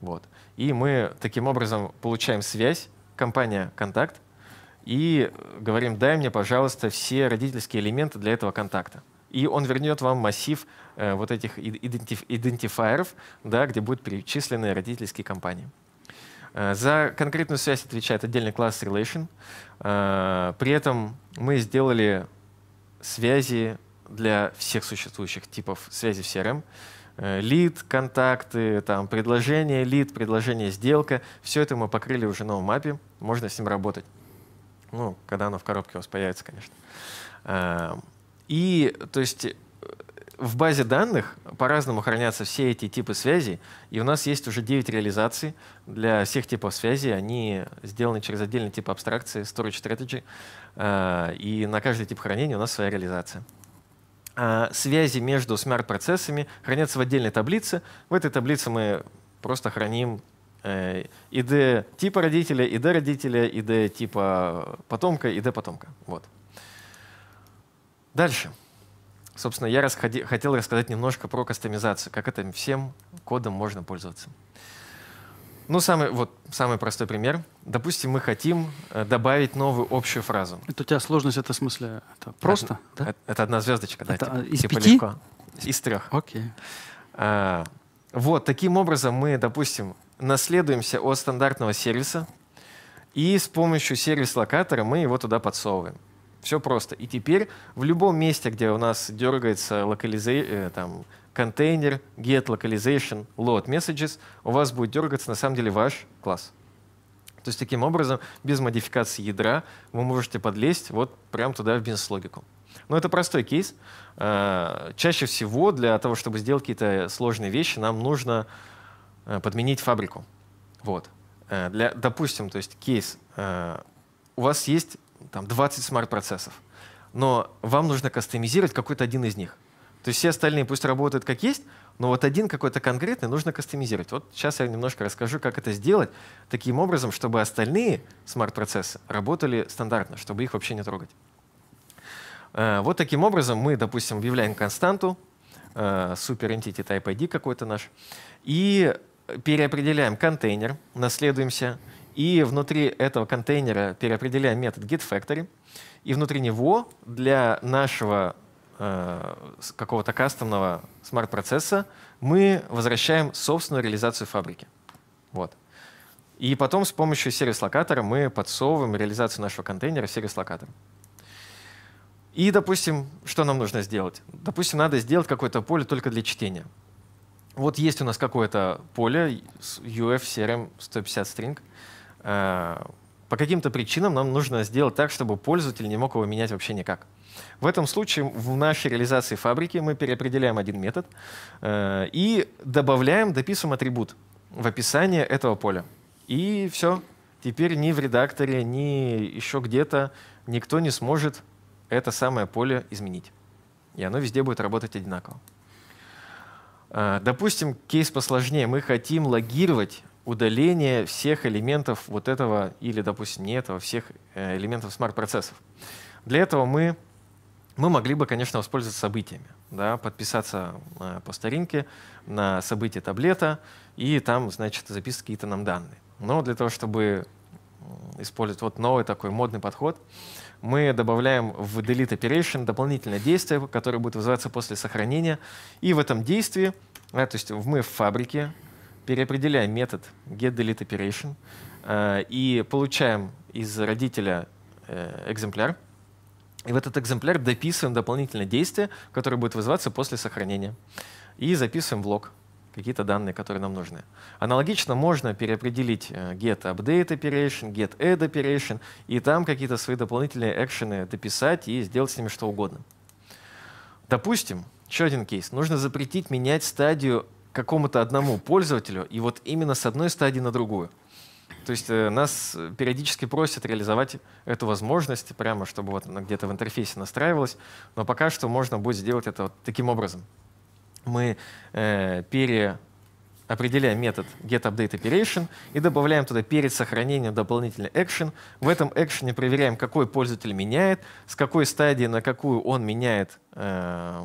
Вот. И мы таким образом получаем связь, компания «Контакт», и говорим, дай мне, пожалуйста, все родительские элементы для этого контакта. И он вернет вам массив э, вот этих идентифайеров, да, где будут перечислены родительские компании. Э, за конкретную связь отвечает отдельный класс Relation. Э, при этом мы сделали связи для всех существующих типов связи в CRM. Эм. Э, лид, контакты, там, предложение лид, предложение сделка. Все это мы покрыли уже новом мапе, можно с ним работать. Ну, когда оно в коробке у вас появится, конечно. Э, и, то есть, э, в базе данных по-разному хранятся все эти типы связей, и у нас есть уже 9 реализаций для всех типов связей. Они сделаны через отдельный тип абстракции, storage strategy, и на каждый тип хранения у нас своя реализация. А, связи между смарт-процессами хранятся в отдельной таблице. В этой таблице мы просто храним ID э, типа родителя, ID родителя, ID типа потомка, ID потомка. Вот. Дальше. Собственно, я расходи, хотел рассказать немножко про кастомизацию, как этим всем кодом можно пользоваться. Ну, самый, вот, самый простой пример. Допустим, мы хотим э, добавить новую общую фразу. Это у тебя сложность, это в смысле это просто? Это, да? это одна звездочка, да, это типа, а, из типа пяти? легко. Из трех. Окей. А, вот, таким образом мы, допустим, наследуемся от стандартного сервиса, и с помощью сервис-локатора мы его туда подсовываем. Все просто. И теперь в любом месте, где у нас дергается локализация, э, там, контейнер get localization load messages, у вас будет дергаться на самом деле ваш класс. То есть таким образом, без модификации ядра вы можете подлезть вот прямо туда в бизнес-логику. Но это простой кейс. А, чаще всего для того, чтобы сделать какие-то сложные вещи, нам нужно э, подменить фабрику. Вот. Э, для, допустим, то есть кейс, э, у вас есть там, 20 смарт-процессов, но вам нужно кастомизировать какой-то один из них — то есть все остальные пусть работают как есть, но вот один какой-то конкретный нужно кастомизировать. Вот сейчас я немножко расскажу, как это сделать таким образом, чтобы остальные смарт-процессы работали стандартно, чтобы их вообще не трогать. Э, вот таким образом мы, допустим, объявляем константу, super э, entity type ID какой-то наш, и переопределяем контейнер, наследуемся, и внутри этого контейнера переопределяем метод getFactory, и внутри него для нашего Э, какого-то кастомного смарт-процесса, мы возвращаем собственную реализацию фабрики. Вот. И потом с помощью сервис-локатора мы подсовываем реализацию нашего контейнера в сервис-локатор. И, допустим, что нам нужно сделать? Допустим, надо сделать какое-то поле только для чтения. Вот есть у нас какое-то поле UF CRM 150 string по каким-то причинам нам нужно сделать так, чтобы пользователь не мог его менять вообще никак. В этом случае в нашей реализации фабрики мы переопределяем один метод э, и добавляем, дописываем атрибут в описание этого поля. И все. Теперь ни в редакторе, ни еще где-то никто не сможет это самое поле изменить. И оно везде будет работать одинаково. Э, допустим, кейс посложнее. Мы хотим логировать удаление всех элементов вот этого или, допустим, не этого, всех э, элементов смарт-процессов. Для этого мы, мы могли бы, конечно, воспользоваться событиями, да, подписаться э, по старинке на событие таблета и там, значит, записывать какие-то нам данные. Но для того, чтобы использовать вот новый такой модный подход, мы добавляем в delete operation дополнительное действие, которое будет вызываться после сохранения. И в этом действии, да, э, то есть мы в фабрике переопределяем метод getDeleteOperation э, и получаем из родителя э, экземпляр. И в этот экземпляр дописываем дополнительное действие, которое будет вызываться после сохранения. И записываем в лог какие-то данные, которые нам нужны. Аналогично можно переопределить э, get update operation, get add operation, и там какие-то свои дополнительные экшены дописать и сделать с ними что угодно. Допустим, еще один кейс. Нужно запретить менять стадию какому-то одному пользователю, и вот именно с одной стадии на другую. То есть э, нас э, периодически просят реализовать эту возможность прямо, чтобы вот она где-то в интерфейсе настраивалась, но пока что можно будет сделать это вот таким образом. Мы э, пере определяем метод getUpdateOperation и добавляем туда перед сохранением дополнительный action. В этом экшене проверяем, какой пользователь меняет, с какой стадии на какую он меняет, э,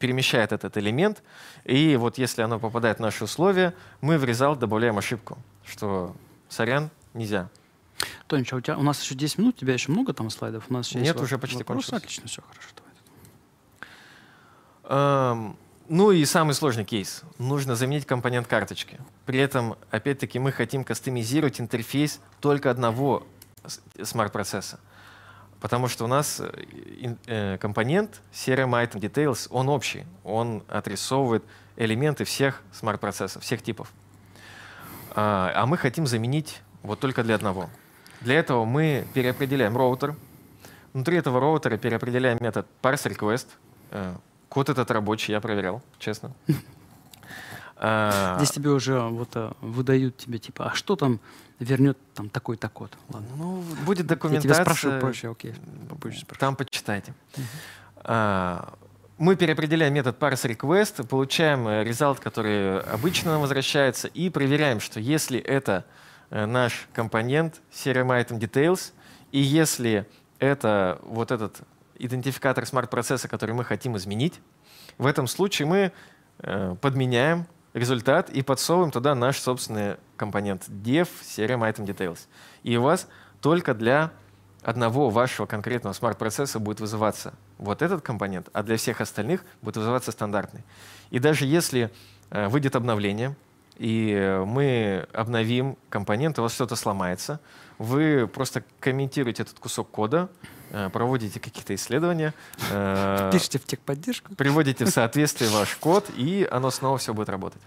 перемещает этот элемент. И вот если оно попадает в наши условия, мы в result добавляем ошибку, что сорян, нельзя. Тонич, а у, тебя, у нас еще 10 минут, у тебя еще много там слайдов? У нас еще Нет, уже почти кончилось. Отлично, все хорошо. Давай. Эм, ну и самый сложный кейс. Нужно заменить компонент карточки. При этом, опять-таки, мы хотим кастомизировать интерфейс только одного смарт-процесса. Потому что у нас э, э, компонент Serum Item Details, он общий. Он отрисовывает элементы всех смарт-процессов, всех типов. А, а мы хотим заменить вот только для одного. Для этого мы переопределяем роутер. Внутри этого роутера переопределяем метод parseRequest, э, Код этот рабочий, я проверял, честно. А, здесь тебе уже вот э, выдают тебе типа, а что там вернет там такой-то код? Ладно. Ну, будет документация. Я тебя спрошу проще, окей. Попозже спрошу. Там почитайте. А, мы переопределяем метод parseRequest, получаем результат, э, который обычно нам возвращается, и проверяем, что если это э, наш компонент CRM item details, и если это вот этот идентификатор смарт-процесса, который мы хотим изменить, в этом случае мы э, подменяем результат и подсовываем туда наш собственный компонент dev CRM item details. И у вас только для одного вашего конкретного смарт-процесса будет вызываться вот этот компонент, а для всех остальных будет вызываться стандартный. И даже если э, выйдет обновление, и мы обновим компонент, у вас что-то сломается, вы просто комментируете этот кусок кода, Э, проводите какие-то исследования. Э, Пишите в техподдержку. Приводите в соответствие ваш код, и оно снова все будет работать.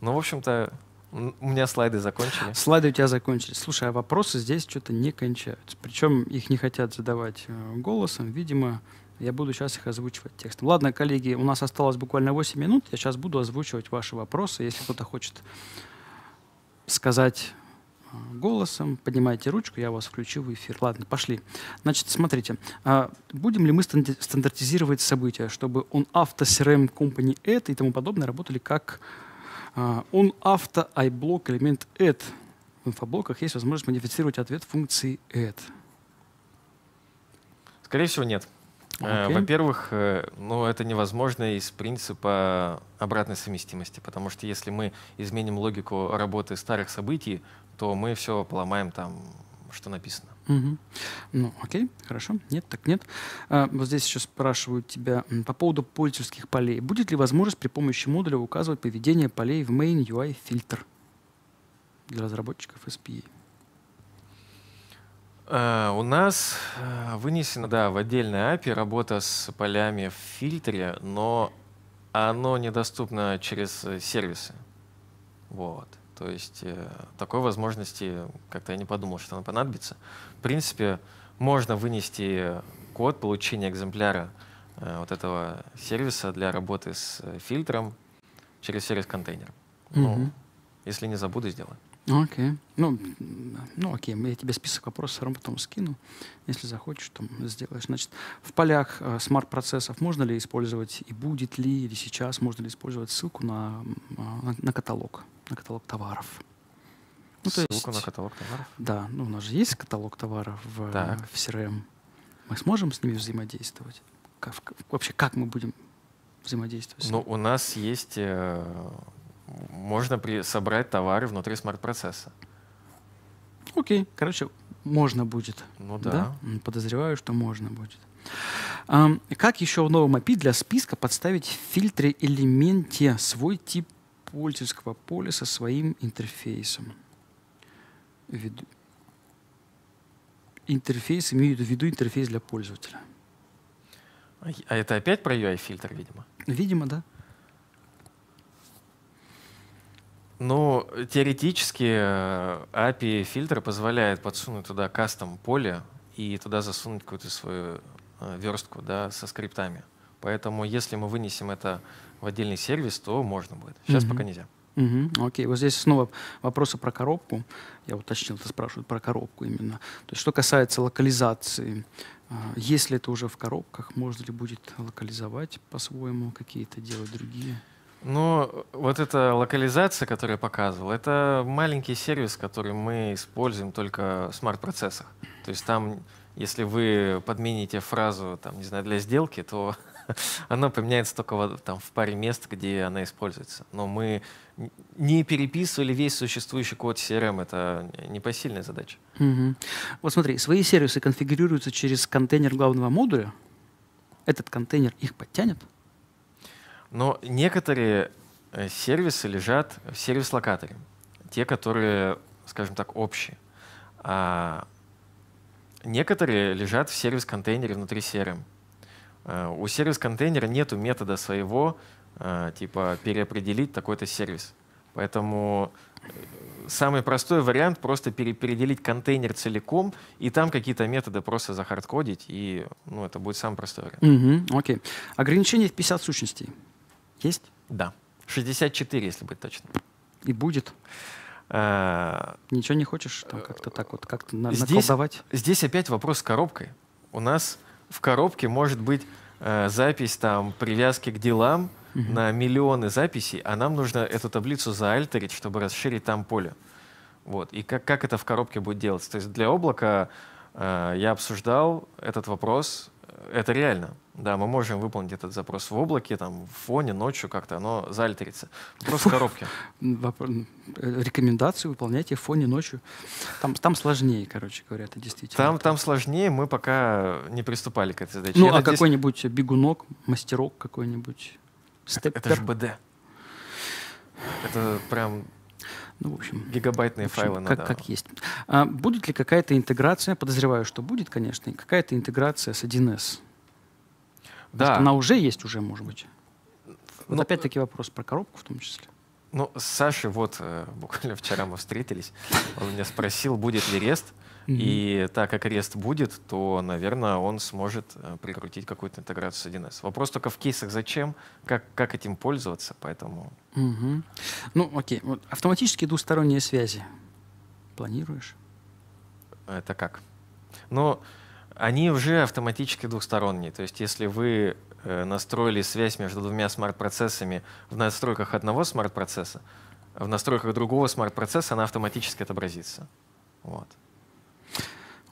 Ну, в общем-то, у меня слайды закончили. Слайды у тебя закончились. Слушай, а вопросы здесь что-то не кончаются. Причем их не хотят задавать э, голосом. Видимо, я буду сейчас их озвучивать текстом. Ладно, коллеги, у нас осталось буквально 8 минут. Я сейчас буду озвучивать ваши вопросы. Если кто-то хочет сказать голосом, поднимайте ручку, я вас включу в эфир. Ладно, пошли. Значит, смотрите, а, будем ли мы стандартизировать события, чтобы он авто CRM Company Ad и тому подобное работали как а, он авто iBlock элемент Ad. В инфоблоках есть возможность модифицировать ответ функции Ad. Скорее всего, нет. Okay. Э, во-первых, э, ну, это невозможно из принципа обратной совместимости, потому что если мы изменим логику работы старых событий, то мы все поломаем там, что написано. Угу. Ну, окей, хорошо. Нет, так нет. А, вот здесь еще спрашивают тебя по поводу пользовательских полей. Будет ли возможность при помощи модуля указывать поведение полей в main UI фильтр для разработчиков SPE? Э, у нас э, вынесена, да, в отдельной API работа с полями в фильтре, но оно недоступно через э, сервисы. Вот. То есть такой возможности как-то я не подумал, что она понадобится. В принципе, можно вынести код получения экземпляра вот этого сервиса для работы с фильтром через сервис контейнер. Mm-hmm. Ну, если не забуду, сделаю. Окей. Okay. Ну, ну, окей, я тебе список вопросов все равно потом скину. Если захочешь, там сделаешь. Значит, в полях э, смарт-процессов можно ли использовать, и будет ли, или сейчас можно ли использовать ссылку на, на, на каталог, на каталог товаров? Ну, ссылку то ссылку есть, на каталог товаров? Да, ну у нас же есть каталог товаров в, э, так. в CRM. Эм. Мы сможем с ними взаимодействовать? Как, вообще, как мы будем взаимодействовать? Ну, у нас есть э, можно при, собрать товары внутри смарт-процесса. Окей, короче, можно будет. Ну да. да? Подозреваю, что можно будет. А, как еще в новом API для списка подставить в фильтре элементе свой тип пользовательского поля со своим интерфейсом? Виду Интерфейс, имею в виду интерфейс для пользователя. А, а это опять про UI-фильтр, видимо? Видимо, да. Ну, теоретически э, API фильтра позволяет подсунуть туда кастом поле и туда засунуть какую-то свою э, верстку да, со скриптами. Поэтому если мы вынесем это в отдельный сервис, то можно будет. Сейчас угу. пока нельзя. Угу, окей, вот здесь снова вопросы про коробку. Я уточнил, это спрашивают про коробку именно. То есть что касается локализации, э, если это уже в коробках, можно ли будет локализовать по-своему какие-то делать другие? Ну, вот эта локализация, которую я показывал, это маленький сервис, который мы используем только в смарт-процессах. То есть там, если вы подмените фразу, там, не знаю, для сделки, то она поменяется только в, там, в паре мест, где она используется. Но мы не переписывали весь существующий код CRM. Это непосильная задача. Угу. Вот смотри, свои сервисы конфигурируются через контейнер главного модуля. Этот контейнер их подтянет – но некоторые э, сервисы лежат в сервис-локаторе, те, которые, скажем так, общие. А некоторые лежат в сервис-контейнере внутри CRM. Э, у сервис-контейнера нет метода своего, э, типа переопределить такой-то сервис. Поэтому самый простой вариант просто переопределить контейнер целиком и там какие-то методы просто захардкодить, и ну, это будет самый простой вариант. Угу, окей. Ограничение в 50 сущностей. Есть? Да. 64, если быть точным. И будет? Э, Ничего не хочешь там как-то так вот как-то на- здесь, Здесь опять вопрос с коробкой. У нас в коробке может быть э, запись там привязки к делам угу. на миллионы записей, а нам нужно эту таблицу заальтерить, чтобы расширить там поле. Вот. И как, как это в коробке будет делаться? То есть для облака э, я обсуждал этот вопрос это реально. Да, мы можем выполнить этот запрос в облаке, там, в фоне, ночью как-то оно заальтерится. Просто в коробке. Э, Рекомендации выполняйте в фоне ночью. Там, там сложнее, короче говоря, это действительно. Там, там сложнее, мы пока не приступали к этой задаче. Ну, Я а надеюсь... какой-нибудь бегунок, мастерок какой-нибудь? Степпер? Это же БД. Это прям ну, в общем, Гигабайтные в общем, файлы как, надо. как есть. А, будет ли какая-то интеграция, подозреваю, что будет, конечно, какая-то интеграция с 1С? Да. Может, она уже есть, уже, может быть? Вот Но... Ну, опять-таки вопрос про коробку в том числе. Ну, Саша, вот э, буквально вчера мы встретились. Он меня спросил, будет ли рест. И так как REST будет, то, наверное, он сможет э, прикрутить какую-то интеграцию с 1С. Вопрос только в кейсах зачем, как, как этим пользоваться, поэтому... mm Ну, окей. Вот автоматические двусторонние связи планируешь? Это как? Ну, они уже автоматически двухсторонние. То есть если вы э, настроили связь между двумя смарт-процессами в настройках одного смарт-процесса, в настройках другого смарт-процесса она автоматически отобразится. Вот.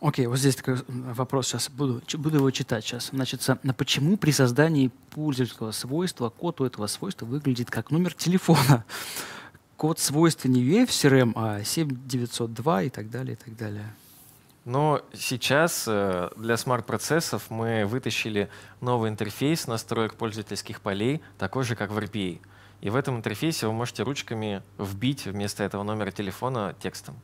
Окей, okay, вот здесь такой вопрос сейчас буду, буду его читать сейчас. Значит, почему при создании пользовательского свойства код у этого свойства выглядит как номер телефона? Код свойства не UEF CRM, а 7902 и так далее, и так далее. Но сейчас э, для смарт-процессов мы вытащили новый интерфейс настроек пользовательских полей, такой же, как в RPA. И в этом интерфейсе вы можете ручками вбить вместо этого номера телефона текстом.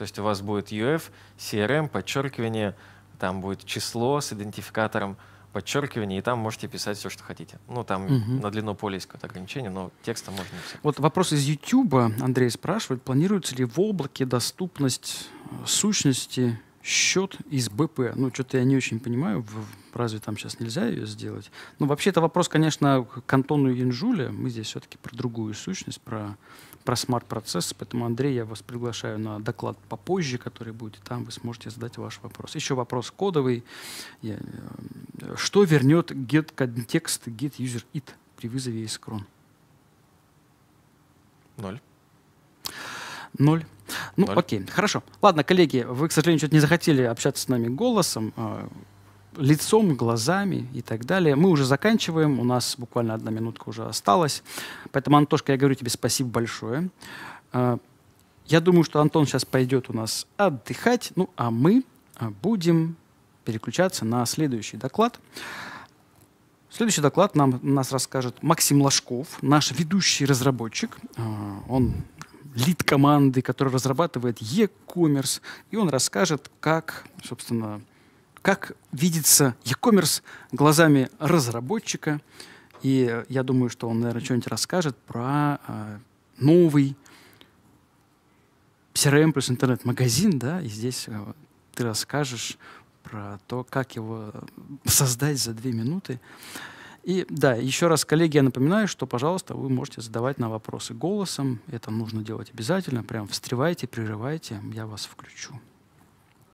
То есть у вас будет UF, CRM, подчеркивание, там будет число с идентификатором подчеркивание, и там можете писать все, что хотите. Ну, там угу. на длину поля есть какое-то ограничение, но текста можно писать. Вот вопрос из YouTube. Андрей спрашивает, планируется ли в облаке доступность э, сущности счет из БП? Ну, что-то я не очень понимаю, разве там сейчас нельзя ее сделать? Ну, вообще, это вопрос, конечно, к Антону Янжуле. Мы здесь все-таки про другую сущность, про про смарт-процесс. Поэтому, Андрей, я вас приглашаю на доклад попозже, который будет, и там вы сможете задать ваш вопрос. Еще вопрос кодовый. Я, э, что вернет get контекст get user it при вызове из крон? Ноль. Ноль. Ну, Ноль. окей, хорошо. Ладно, коллеги, вы, к сожалению, что-то не захотели общаться с нами голосом. А, лицом, глазами и так далее. Мы уже заканчиваем, у нас буквально одна минутка уже осталась. Поэтому, Антошка, я говорю тебе спасибо большое. А, я думаю, что Антон сейчас пойдет у нас отдыхать, ну а мы а, будем переключаться на следующий доклад. Следующий доклад нам, нас расскажет Максим Ложков, наш ведущий разработчик. А, он лид команды, который разрабатывает e-commerce, и он расскажет, как, собственно, как видится e-commerce глазами разработчика. И э, я думаю, что он, наверное, что-нибудь расскажет про э, новый CRM плюс интернет-магазин, да, и здесь э, ты расскажешь про то, как его э, создать за две минуты. И да, еще раз, коллеги, я напоминаю, что, пожалуйста, вы можете задавать на вопросы голосом. Это нужно делать обязательно. Прям встревайте, прерывайте, я вас включу.